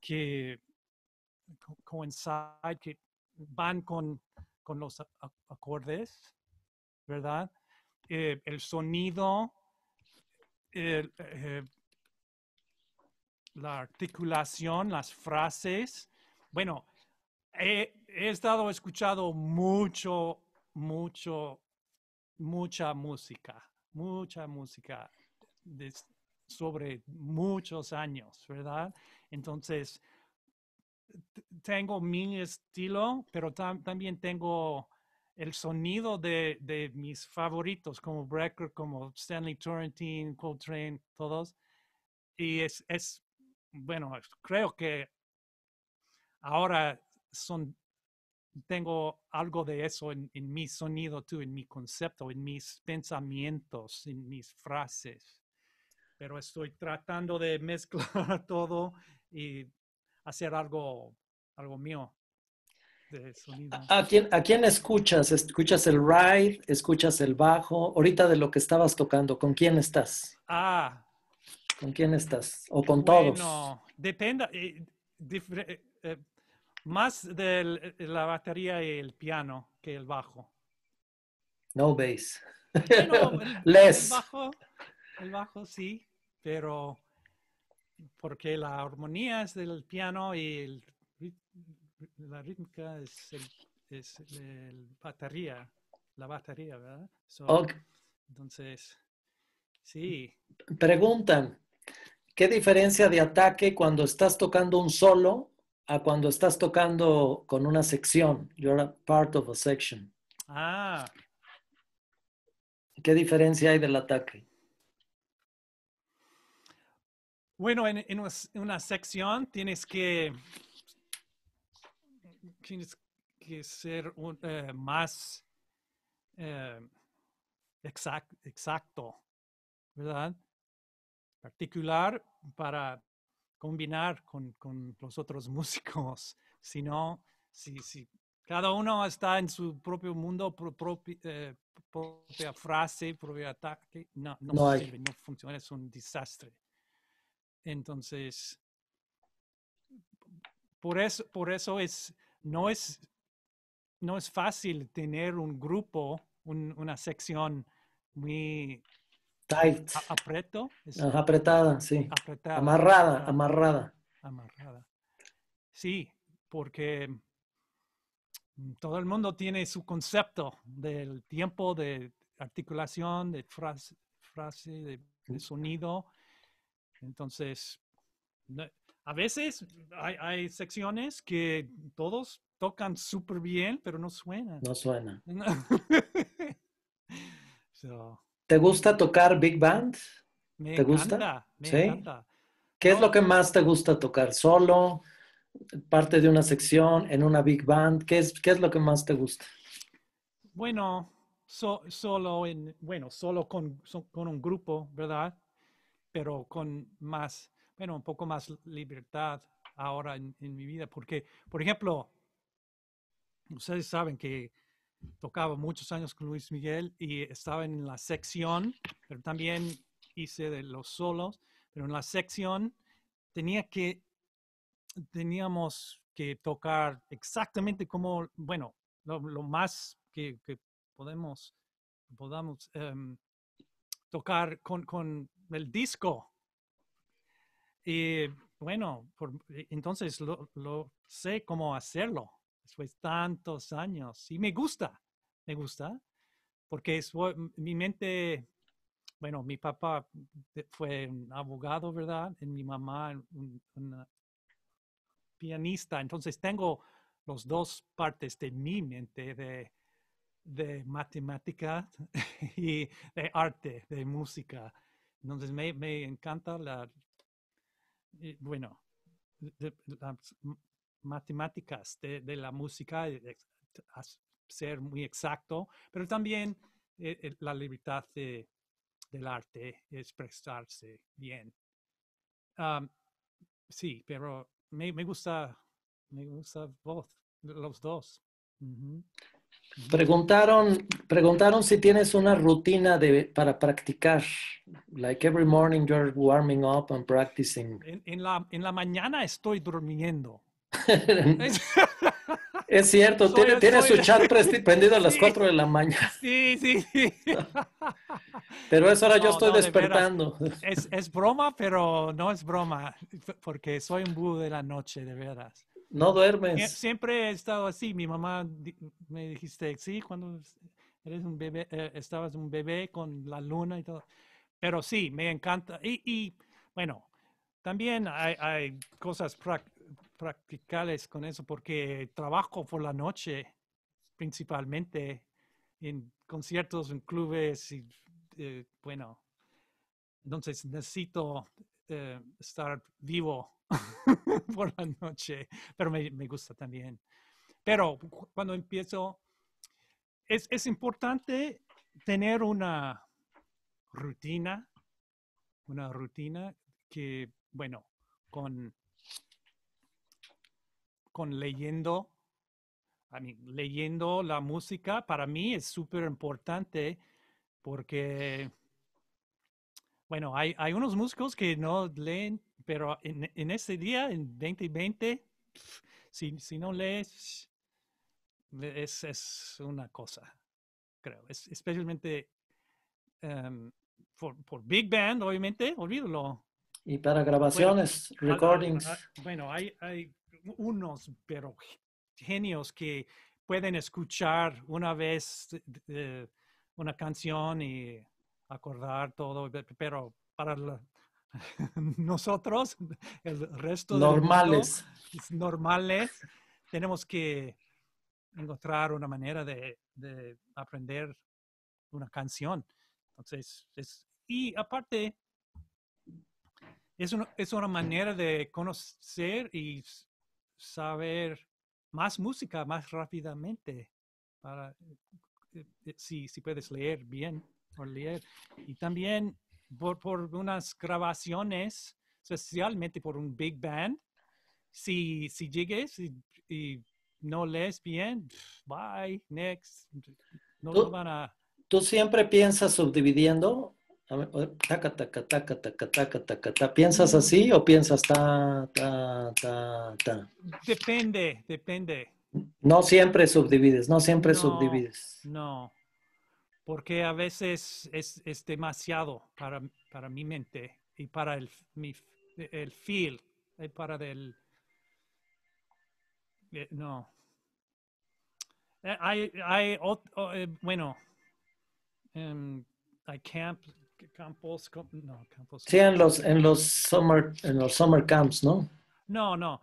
que que van con, los acordes, ¿verdad? Eh, el sonido, eh, la articulación, las frases. Bueno, he, estado escuchando mucho, mucho, mucha música, mucha música sobre muchos años, ¿verdad? Entonces, tengo mi estilo, pero también tengo el sonido de, mis favoritos, como Brecker, como Stanley Torrentine, Coltrane, todos. Y es, es bueno, creo que ahora son, tengo algo de eso en, mi sonido, tú, en mi concepto, en mis pensamientos, en mis frases. Pero estoy tratando de [LAUGHS] mezclar todo y hacer algo, algo mío. De ¿A, quién, ¿A, quién,
escuchas? ¿Escuchas el ride? ¿Escuchas el bajo? Ahorita de lo que estabas tocando, ¿con quién estás?
Ah, ¿Con quién estás? ¿O con todos? No, depende. Eh, eh, eh, más de la batería y el piano que el bajo.
No bass.
[LAUGHS] el, bajo, el bajo sí, pero porque la armonía es del piano y la rítmica es, el, batería, la batería, ¿verdad? So, Entonces,
sí. Preguntan, ¿Qué diferencia de ataque cuando estás tocando un solo a cuando estás tocando con una sección? You're part of a section. Ah. ¿Qué diferencia hay del ataque?
Bueno, en, una sección tienes que, tienes que ser eh, más eh, exacto, ¿verdad? particular para combinar con, los otros músicos, [LAUGHS] sino si, si cada uno está en su propio mundo, eh, propia frase, propio ataque, no, Sirve, no funciona, es un desastre. Entonces, por eso, por eso es, no, es, no es fácil tener un grupo, una sección muy Tight. apretada, sí. Amarrada, amarrada. Amarrada. Sí, porque todo el mundo tiene su concepto del tiempo de articulación, de frase, de, sonido. Entonces, a veces hay, secciones que todos tocan súper bien, pero no suenan. No suena. [LAUGHS]
¿Te gusta tocar Big Band?
¿Te gusta? ¿Sí?
¿Qué es lo que eh, más te gusta tocar? ¿Solo? ¿Parte de una sección? ¿En una Big Band? ¿Qué es, qué es lo que más te gusta?
Bueno, solo en, bueno, solo con, con un grupo, ¿verdad? Pero con más, bueno, un poco más libertad ahora en mi vida. Porque, por ejemplo, ustedes saben que tocaba muchos años con Luis Miguel y estaba en la sección, pero también hice de los solos, pero en la sección tenía que, teníamos que tocar exactamente como, bueno, lo, más que, podemos, podamos em, tocar con, con, el disco. Y bueno, entonces lo sé cómo hacerlo después tantos años. Y me gusta, me gusta, porque es, mi mente, bueno, mi papá fue un abogado, ¿verdad? Y mi mamá, un, pianista. Entonces tengo las dos partes de mi mente de, matemática [LAUGHS] y de arte, de música. Entonces me, encanta la, bueno, matemáticas de, la música, ser muy exacto, pero también eh, la libertad del arte, expresarse bien. sí, pero me, gusta, me gusta los dos.
Preguntaron, si tienes una rutina para practicar. Like every morning you're warming up and practicing.
la, en la mañana estoy durmiendo
es cierto, tiene, su chat [LAUGHS] prendido a las 4 de la mañana.
Sí, sí, sí.
Pero es ahora yo estoy despertando.
es, broma, pero no es broma, porque soy un búho de la noche, de veras. No duermes. Siempre he estado así. Mi mamá me dijiste, sí, cuando eres un bebé, eh, estabas un bebé con la luna y todo. Pero sí, me encanta. Y, bueno, también hay, hay cosas practicales con eso porque trabajo por la noche principalmente en conciertos, en clubes y eh, bueno, entonces necesito eh, estar vivo [LAUGHS] por la noche, pero me, gusta también. Pero cuando empiezo, es, es importante tener una rutina, una rutina que, bueno, con con leyendo, leyendo la música para mí es súper importante porque, bueno, hay, hay, unos músicos que no leen, pero en, en ese día, en 2020, si, no lees, es, una cosa, creo, especialmente em, por, Big Band, obviamente, olvídalo. Y para grabaciones, recordings. Bueno, hay, unos, pero genios que pueden escuchar una vez una canción y acordar todo, pero para [LAUGHS] nosotros, el resto normales. normales, tenemos que encontrar una manera de, aprender una canción. Entonces, y aparte, es una, es una manera de conocer y saber más música más rápidamente para eh, eh, si, puedes leer bien o leer. Y también por, por, unas grabaciones, especialmente por un big band. Si, si llegues y, no lees bien, bye, next. No van a...
¿Tú siempre piensas subdividiendo Taca, taca, taca, taca, taca, taca, ¿Piensas así o piensas ta, ta, ta,
ta? Depende,
depende. No siempre subdivides, no siempre subdivides.
No, porque a veces es, demasiado para, mi mente y para el, mi, el feel, para No. bueno, I can't campos, no, campos. Sí, en los, en los
summer, en los summer camps, ¿no?
No, no.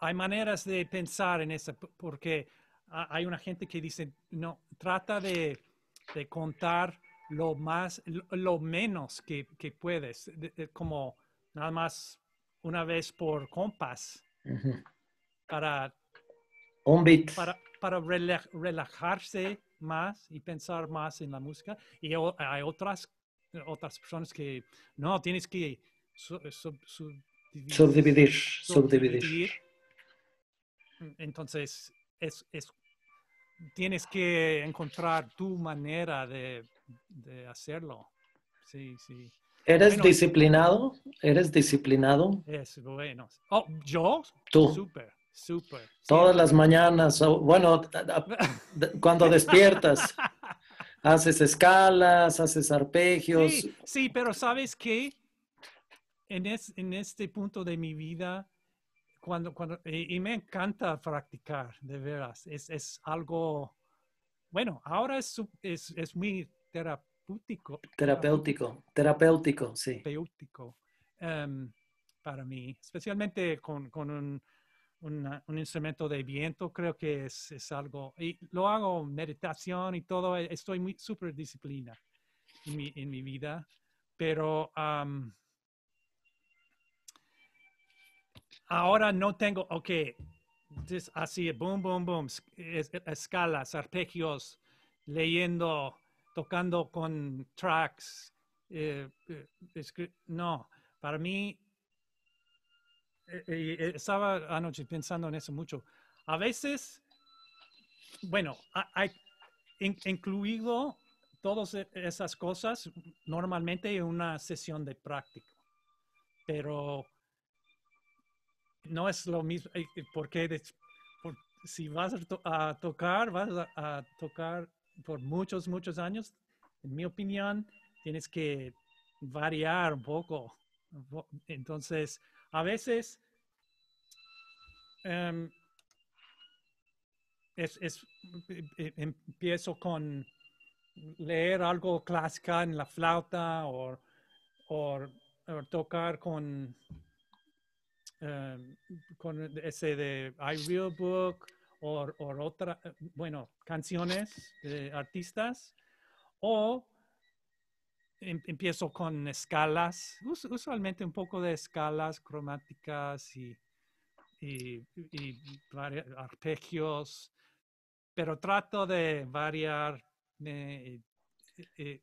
Hay maneras de pensar en eso, porque hay una gente que dice, no, trata de, contar lo más, lo menos que, puedes, como nada más una vez por compás, para, Un bit. para, relajarse más y pensar más en la música. Y hay otras, otras personas que no, tienes que subdividir, subdividir, Entonces, es, es, tienes que encontrar tu manera de, hacerlo. Sí, sí. ¿Eres disciplinado? ¿Eres
disciplinado?
Es bueno. Oh, ¿Yo? Tú. Súper super
Todas las mañanas, bueno, cuando [LAUGHS] despiertas, [LAUGHS] haces escalas, haces arpegios.
Sí, pero sabes qué? En, en, este punto de mi vida, cuando, cuando, y, me encanta practicar, de veras, es, algo, bueno, ahora es, es, muy terapéutico. Terapéutico,
terapéutico, sí. Terapéutico
em, para mí, especialmente con un un instrumento de viento, creo que es, algo, y lo hago meditación y todo, e, estoy muy súper disciplina en mi, vida, pero ahora no tengo, ok, así, boom, boom, boom, escalas, arpegios, leyendo, tocando con tracks, eh, eh, no, para mí eh, eh, estaba anoche ah, pensando en eso mucho. A veces, bueno, hay, incluido todas e-, esas cosas normalmente en una sesión de práctica, pero no es lo mismo, eh, porque si vas a, tocar, vas a, tocar por muchos, muchos años, en mi opinión, tienes que variar un poco. Entonces, a veces em, es, e, e, empiezo con leer algo clásica en la flauta o, tocar con, em, con ese de I Real Book o otra, bueno, canciones de artistas o Em, empiezo con escalas, usualmente un poco de escalas cromáticas y, arpegios, pero trato de variar. Eh, eh, eh,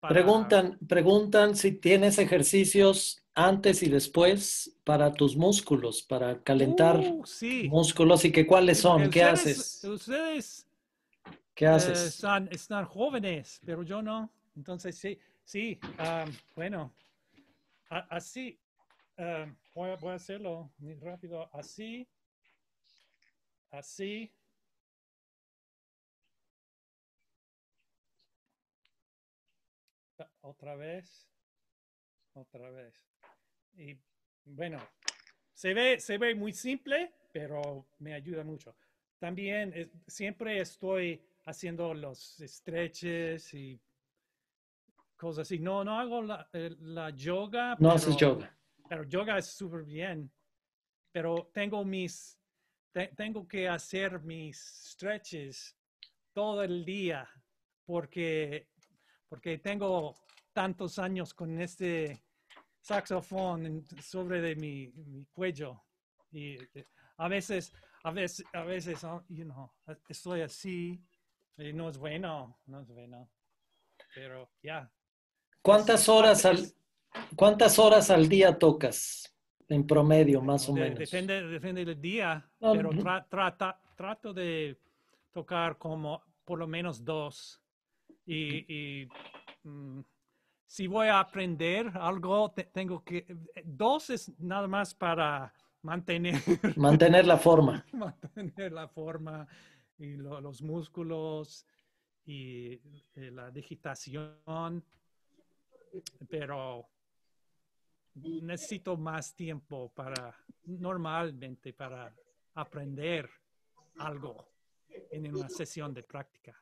preguntan,
preguntan si tienes ejercicios antes y después para tus músculos, para calentar uh, músculos y que cuáles son, qué haces.
Ustedes están jóvenes, pero yo no. Entonces, sí, sí, ah, bueno, así, ah, voy, a, hacerlo muy rápido, así, así. Ah, otra vez, otra vez. Y bueno, se ve, se ve muy simple, pero me ayuda mucho. También siempre estoy haciendo los estreches y cosas así. No, no hago la, eh, yoga. No pero, yoga. Pero yoga es súper bien. Pero tengo mis, tengo que hacer mis stretches todo el día porque, porque tengo tantos años con este saxofón sobre de mi, cuello. Y eh, a veces, a veces, a veces, oh, you know, estoy así y no es bueno, no es bueno. Pero ya.
¿Cuántas horas al, cuántas horas al día tocas en promedio, más o menos? Depende,
del día, ah, pero trato de tocar como por lo menos dos. Y, mm, si voy a aprender algo, tengo que... Dos es nada más para mantener... [LAUGHS]
Mantener la forma.
[LAUGHS] mantener la forma y los músculos y eh, la digitación pero necesito más tiempo para, normalmente, para aprender algo en una sesión de práctica.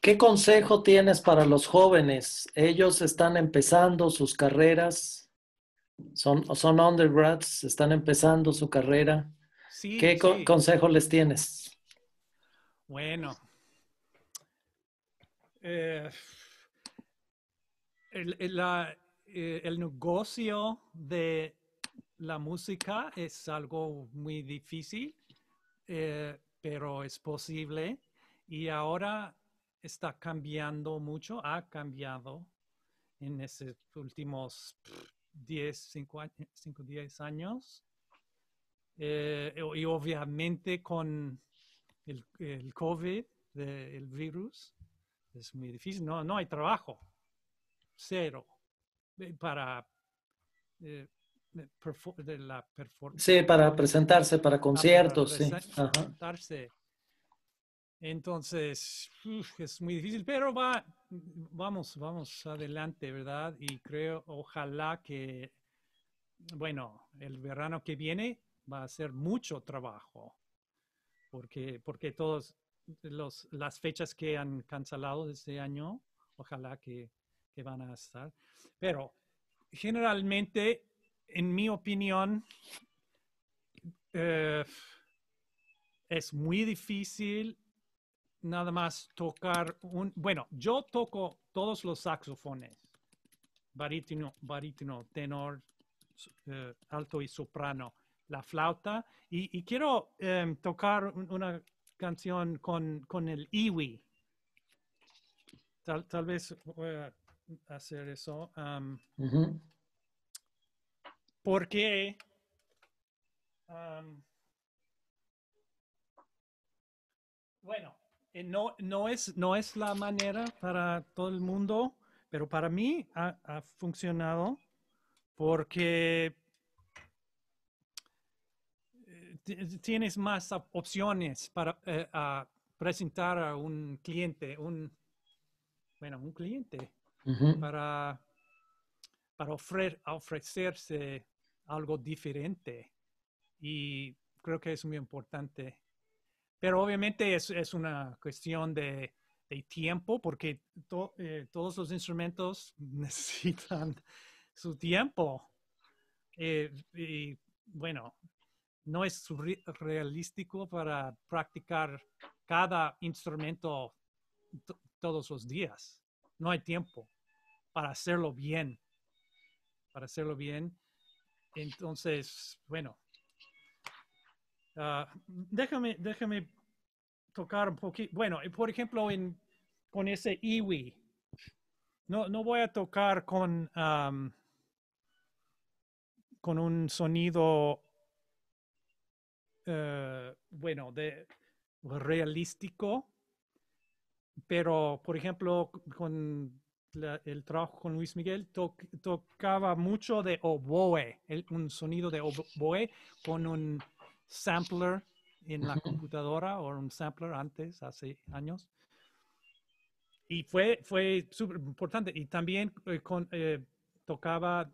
¿Qué consejo tienes para los jóvenes? Ellos están empezando sus carreras, son, son undergrads, están empezando su carrera. ¿Qué consejo les tienes?
Bueno, eh, eh, el, negocio de la música es algo muy difícil, eh, pero es posible. Y ahora está cambiando mucho, ha cambiado en estos últimos 10, 5, 10 años. Eh, y obviamente con el, el COVID, el virus, es muy difícil, no, no hay trabajo cero eh, para eh, la performance. Sí, para presentarse para ah, conciertos, para presentarse. Entonces, es muy difícil, pero va, vamos, vamos adelante, ¿verdad? Y creo, ojalá que, bueno, el verano que viene va a ser mucho trabajo, porque, porque todas las fechas que han cancelado este año, ojalá que van a estar. Pero generalmente, en mi opinión, eh, es muy difícil nada más tocar un... Bueno, yo toco todos los saxofones, barítono, barítono tenor, eh, alto y soprano, la flauta, y, quiero em, tocar una canción con, con el iwi. Tal, tal, vez eh, hacer eso. Porque bueno, eh, no, no, es, no es la manera para todo el mundo, pero para mí ha, funcionado porque eh, tienes más opciones para eh, presentar a un cliente, un, bueno, un cliente, para, para ofrecerse algo diferente. Y creo que es muy importante. Pero obviamente es, una cuestión de, tiempo porque eh, todos los instrumentos [LAUGHS] necesitan su tiempo. Eh, y bueno, no es realístico para practicar cada instrumento todos los días no hay tiempo para hacerlo bien, para hacerlo bien. Entonces, bueno, ah, déjame, déjame tocar un poquito. Bueno, por ejemplo, con ese iwi, no, no voy a tocar con, con un sonido, eh, bueno, de realístico pero, por ejemplo, con el trabajo con Luis Miguel, tocaba mucho de oboe, un sonido de oboe con un sampler en la computadora o un sampler antes, hace años. Y fue, fue súper importante. Y también eh, eh, tocaba,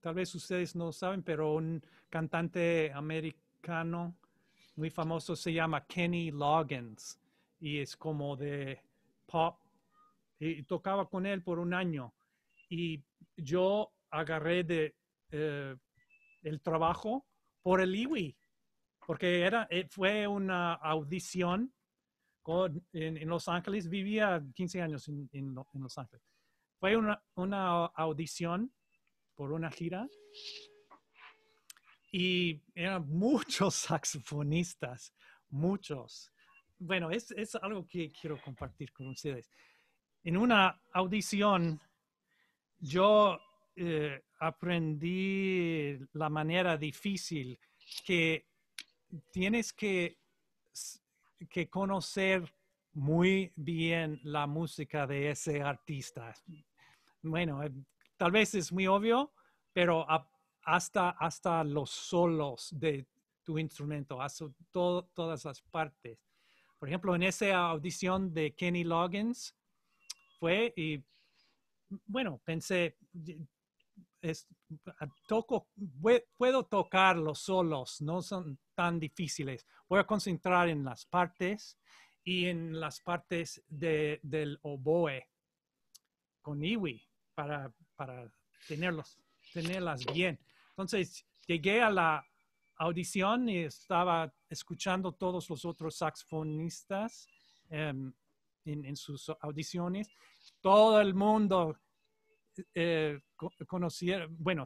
tal vez ustedes no saben, pero un cantante americano muy famoso se llama Kenny Loggins y es como de pop y tocaba con él por un año. Y yo agarré de, eh, el trabajo por el IWI, porque era, eh, fue una audición en, Los Ángeles, vivía 15 años en, Los Ángeles. Fue una, audición por una gira y eran muchos [LAUGHS] saxofonistas, muchos bueno, es, algo que quiero compartir con ustedes. En una audición, yo eh, aprendí la manera difícil que tienes que, conocer muy bien la música de ese artista. Bueno, eh, tal vez es muy obvio, pero hasta, hasta los solos de tu instrumento, hasta todas las partes. Por ejemplo, en esa audición de Kenny Loggins fue y, bueno, pensé, toco, puedo tocar los solos, no son tan difíciles. Voy a concentrar en las partes y en las partes del oboe con iwi para, tenerlos, tenerlas bien. Entonces, llegué a la audición y estaba escuchando todos los otros saxofonistas em, en, sus audiciones, todo el mundo eh, conocieron, bueno,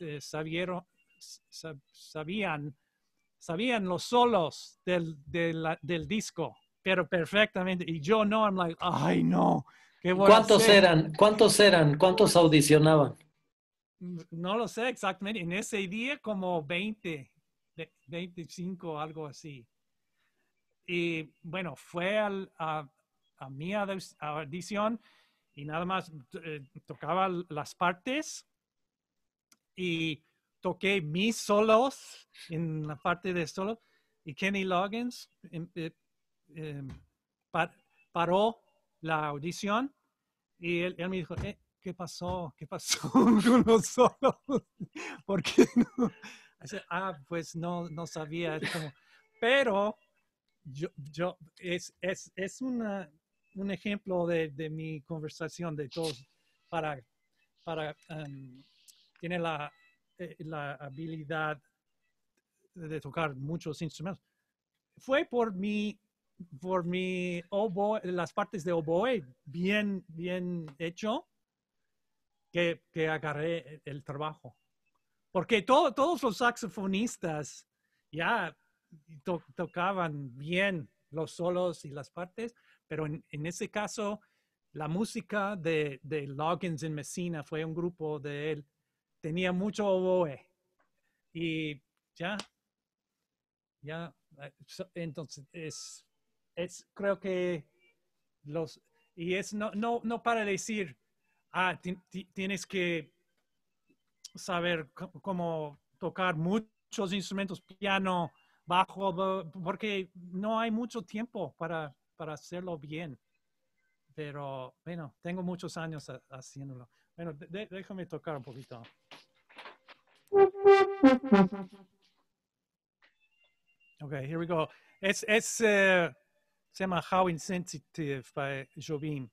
eh, sabieron, sabían, sabían los solos del, del, disco, pero perfectamente. Y yo no, I'm like, ay no. ¿qué ¿Cuántos eran?
¿Cuántos eran? ¿Cuántos audicionaban?
No lo sé exactamente. En ese día como 20 25, algo así. Y bueno, fue a, a, mi audición y nada más eh, tocaba las partes y toqué mis solos en la parte de solo y Kenny Loggins em, eh, em, paró la audición y él, me dijo, eh, ¿qué pasó? ¿Qué pasó [LAUGHS] con los solos? ¿Por ah, pues no, no sabía. pero yo, es, es, es una, un ejemplo de, mi conversación de todos para, para em, tiene eh, la, habilidad de tocar muchos instrumentos. Fue por mi, por mi oboe, las partes de oboe bien, bien hecho que, que agarré el trabajo. Porque todos los saxofonistas ya tocaban bien los solos y las partes, pero en, ese caso, la música de, Loggins en Messina fue un grupo de él, tenía mucho oboe. Y ya, ya, eh, entonces es, creo que los, y es no, no, no para decir, ah, tienes que saber cómo tocar muchos instrumentos, piano, bajo, porque no hay mucho tiempo para, para hacerlo bien. Pero bueno, tengo muchos años haciéndolo. Bueno, déjame tocar un poquito. Okay, here we go. Es, es eh, se llama How Insensitive by Jobim.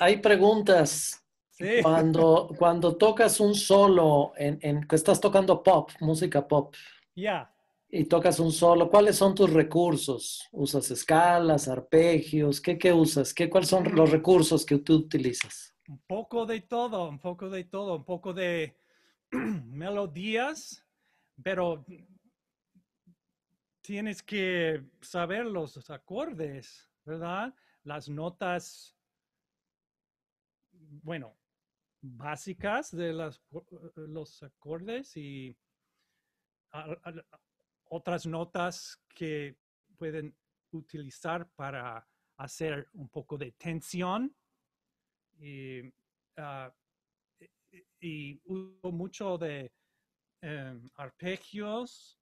hay preguntas. Cuando, cuando tocas un solo, en, que estás tocando pop, música pop. Y tocas un solo, ¿cuáles son tus recursos? ¿Usas escalas, arpegios? ¿Qué, usas? ¿Qué, ¿Cuáles son los recursos que tú utilizas?
Un poco de todo, un poco de todo, un poco de [CLEARS THROAT] melodías, pero tienes que saber los acordes, ¿verdad? Las notas bueno, básicas de las, eh, los acordes y otras notas que pueden utilizar para hacer un poco de tensión. Y, ah, mucho de em, arpegios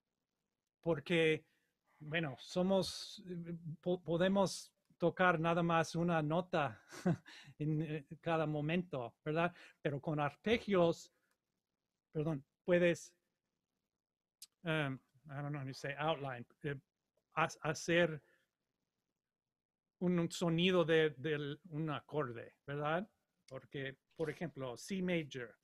porque, bueno, somos, eh, podemos tocar nada más una nota [LAUGHS] en eh, cada momento, ¿verdad? Pero con arpegios, perdón, puedes, um, I don't know say outline, eh, hacer un, sonido de, de, un acorde, ¿verdad? Porque, por ejemplo, C major.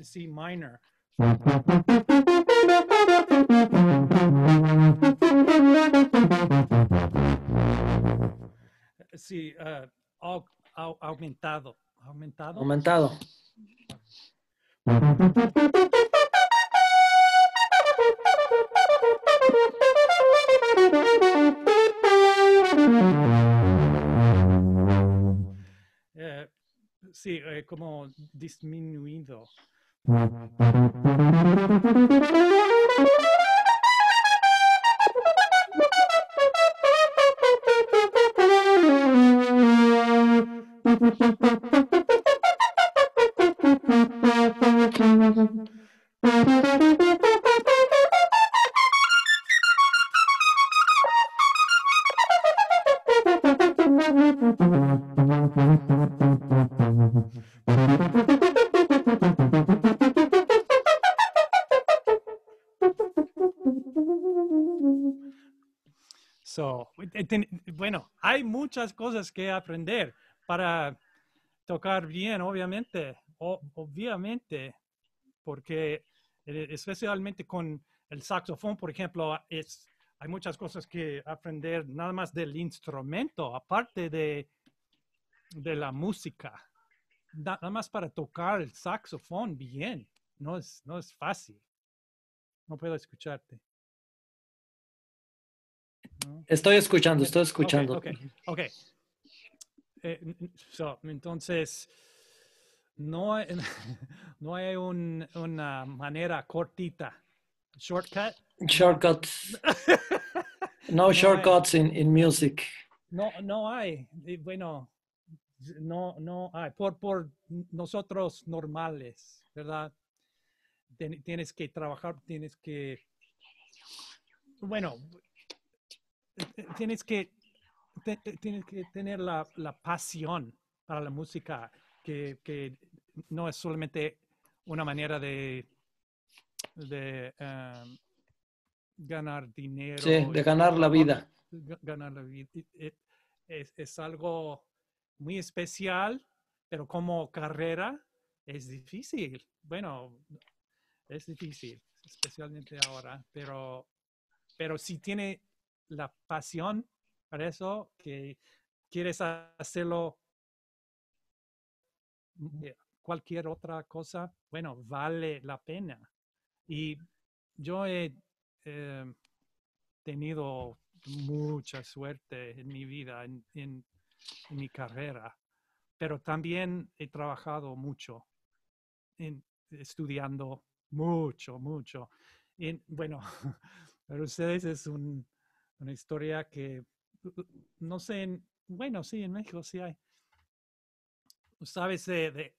C minor. Sí, uh, aumentado. Aumentado. Aumentado. diminuindo uhum. cosas que aprender para tocar bien, obviamente, obviamente, porque eh, especialmente con el saxofón, por ejemplo, es, hay muchas cosas que aprender nada más del instrumento, aparte de, de la música. Nada más para tocar el saxofón bien, no es, no es fácil. No puedo escucharte. Estoy escuchando, estoy escuchando. Ok, eh, entonces, no hay, [LAUGHS] no una manera cortita. Shortcut.
Shortcut. [LAUGHS] no, shortcuts in, in music.
No, no hay. Bueno, no, no hay. Por, por nosotros normales, ¿verdad? Tienes que trabajar, tienes que... Bueno, tienes que, tienes que tener la, pasión para la música, que, no es solamente una manera de, em, ganar dinero. Sí, de ganar la vida. Ganar la vida. Es, es algo muy especial, pero como carrera es difícil. Bueno, es difícil, especialmente ahora, pero, pero si tiene la pasión para eso, que quieres hacerlo mm, eh, cualquier otra cosa, bueno, vale la pena. Y yo he em, tenido mucha suerte en mi vida, en, en, mi carrera, pero también he trabajado mucho, en, estudiando mucho, mucho. bueno, [LAUGHS] para ustedes es un, una historia que, no sé, bueno, sí, en México sí hay. ¿Sabes eh, de,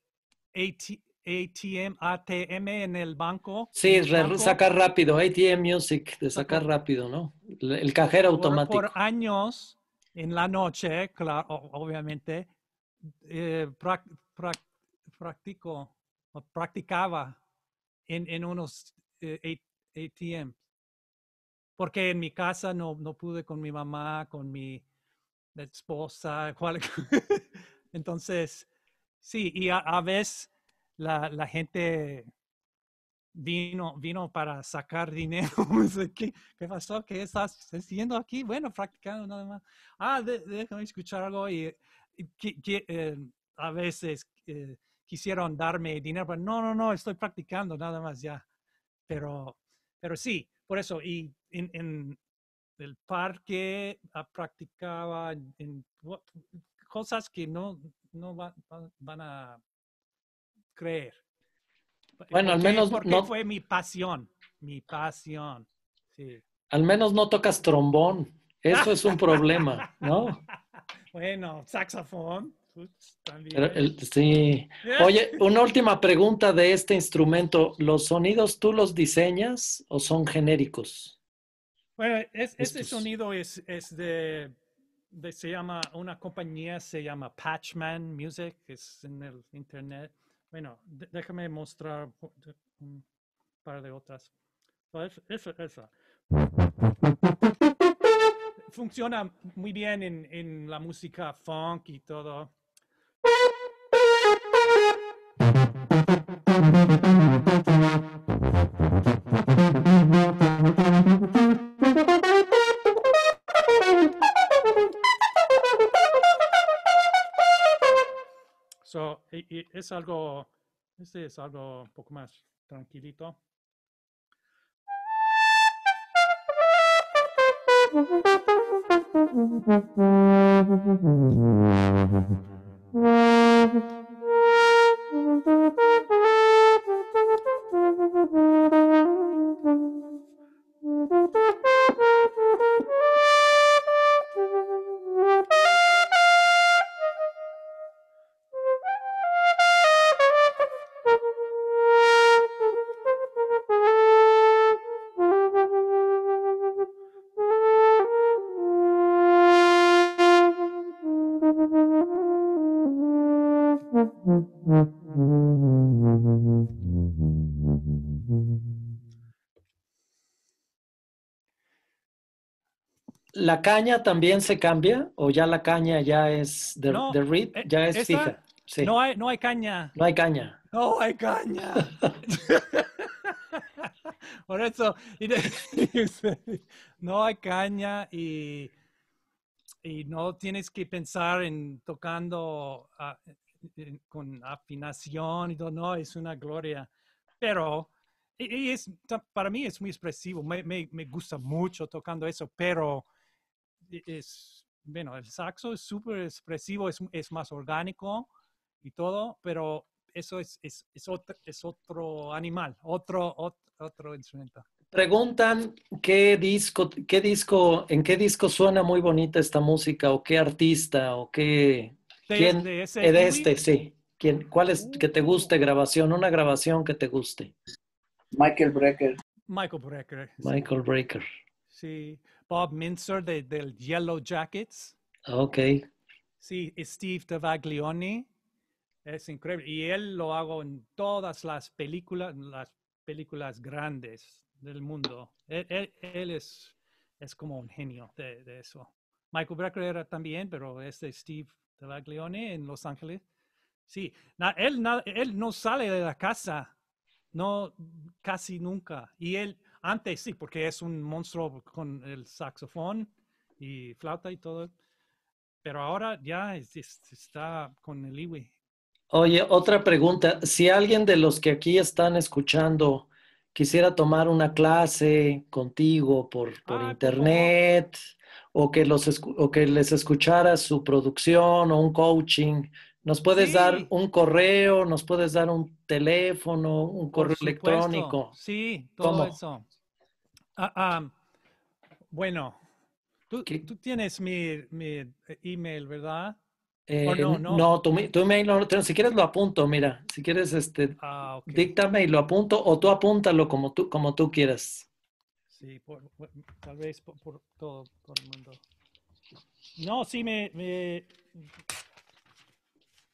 de ATM, ATM en el banco? Sí, sacar
rápido, ATM Music, de sacar rápido, ¿no? El, cajero automático. Por,
años, en la noche, claro, obviamente, eh, practicaba en, en unos eh, ATM porque en mi casa no, no pude con mi mamá, con mi esposa, cual... [LAUGHS] entonces, sí, y a, veces la, la, gente vino, vino para sacar dinero. [LAUGHS] ¿Qué, pasó? ¿Qué estás haciendo aquí? Bueno, practicando nada más. Ah, déjame escuchar algo y, que, eh, a veces... Eh, quisieron darme dinero, pero no, no, no, estoy practicando nada más ya. Pero, pero sí, por eso, y en, el parque ah, practicaba en, cosas que no, no van a creer. Bueno, al menos no... fue mi pasión, mi pasión. Sí.
Al menos no tocas trombón. Eso es un problema, ¿no? [LAUGHS]
Bueno, saxofón.
sí. Oye, [LAUGHS] una última pregunta de este instrumento. ¿Los sonidos tú los diseñas o son genéricos?
Bueno, este sonido es, es de, se llama, una compañía se llama Patchman Music, es en el internet. Bueno, déjame mostrar un par de otras. Pues, Funciona muy bien en, en la música funk y todo. algo, este es algo un poco más tranquilito.
[LAUGHS]
la caña también se cambia o ya la caña ya es de, reed eh, ya es fija? No,
hay, no hay caña.
No hay caña.
No hay caña. [LAUGHS] Por eso, [LAUGHS] no hay caña y, y, no tienes que pensar en tocando con afinación y todo, no, es una gloria. Pero es, para mí es muy expresivo, me, gusta mucho tocando eso, pero e, es, bueno, el saxo es súper expresivo, es, más orgánico y todo, pero eso es, otro, animal, otro, otro, instrumento. Preguntan
qué disco, qué disco, en qué disco suena muy bonita esta música, o qué artista, o qué. De, ¿Quién? Este, de, ese eh, este, sí. ¿Quién, ¿Cuál es que te guste uh. grabación? Una grabación que te guste.
Michael Brecker.
Michael Brecker.
Michael Brecker.
Sí, Bob Minzer de, del Yellow Jackets. Ok. Sí, Steve Tavaglioni. Es increíble. Y él lo hago en todas las películas, las películas grandes del mundo. E, e, él, es, como un genio de, eso. Michael Brecker era también, pero es de Steve Tavaglioni en Los Ángeles. Sí, él, él no sale de la casa, no casi nunca. Y él, antes sí, porque es un monstruo con el saxofón y flauta y todo. Pero ahora ya está con el iwi.
Oye, otra pregunta. Si alguien de los que aquí están escuchando quisiera tomar una clase contigo por, ah, internet o que, que les escuchara su producción o un coaching, ¿nos puedes dar un correo? ¿Nos puedes dar un teléfono? ¿Un correo electrónico? Sí, todo
eso. Ah, ah, bueno, tú, tienes mi, eh, email, ¿verdad? Eh, no, no. no,
no lo Si quieres lo apunto, mira. Si quieres, este, ah, díctame y lo apunto o tú apúntalo como tú, como tú quieras.
Sí, tal vez por, todo, el mundo. No, sí, me,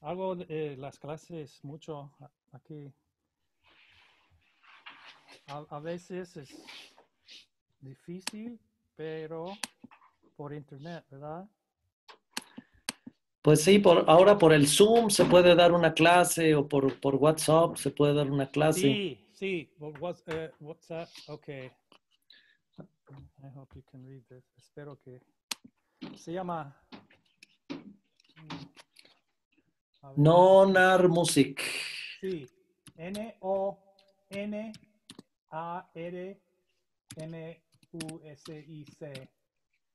hago eh, las clases mucho aquí. A, a veces es difícil, pero por internet, ¿verdad?
Pues sí, por, ahora por el Zoom se puede dar una clase o por, por WhatsApp se puede dar una clase. Sí,
sí, por eh, WhatsApp, ok. Espero que se llama
Nonar Music.
Sí, N O N A R M u s i c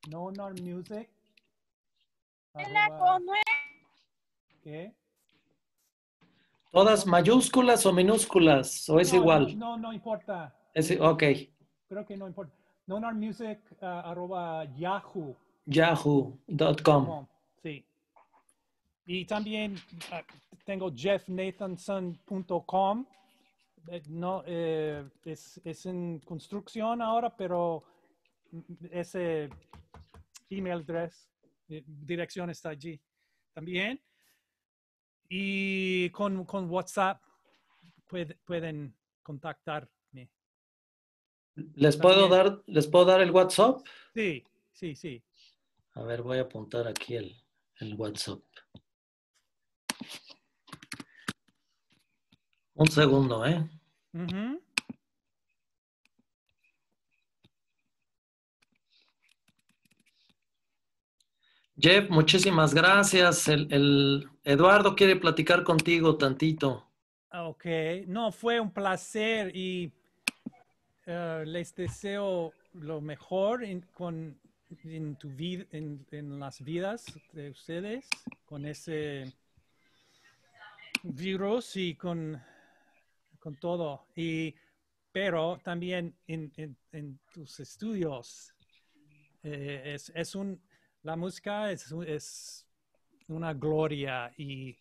Nonar Music. ¿Qué?
¿Todas mayúsculas o minúsculas? ¿O es igual?
No, no, importa. ok. Creo que no importa. no uh, arroba
Yahoo.com.
Sí. Y también ah, tengo jeffnathanson.com. Eh, no, eh, es, es en construcción ahora, pero ese email address, eh, dirección está allí también. Y con, WhatsApp pueden contactarme. ¿Les puedo, dar, ¿Les
puedo dar el WhatsApp? Sí, sí, sí. A ver, voy a apuntar aquí el, WhatsApp. Un segundo, ¿eh? Jeff, muchísimas gracias. El, Eduardo quiere platicar contigo tantito.
Ok, no, fue un placer y eh, les deseo lo mejor en, tu en, las vidas de ustedes con ese virus y con, con todo. Y, pero también en, tus estudios. Eh, es un la música es, una gloria y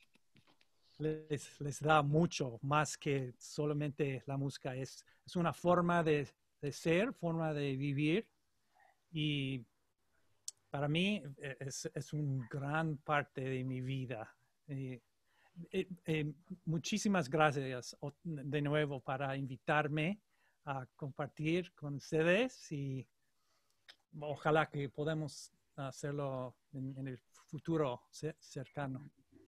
les, da mucho más que solamente la música. Es, una forma de, ser, forma de vivir. Y para mí e, es, es una gran parte de mi vida. E, e, muchísimas gracias de nuevo para invitarme a compartir con ustedes y ojalá que podamos hacerlo en, el futuro cercano.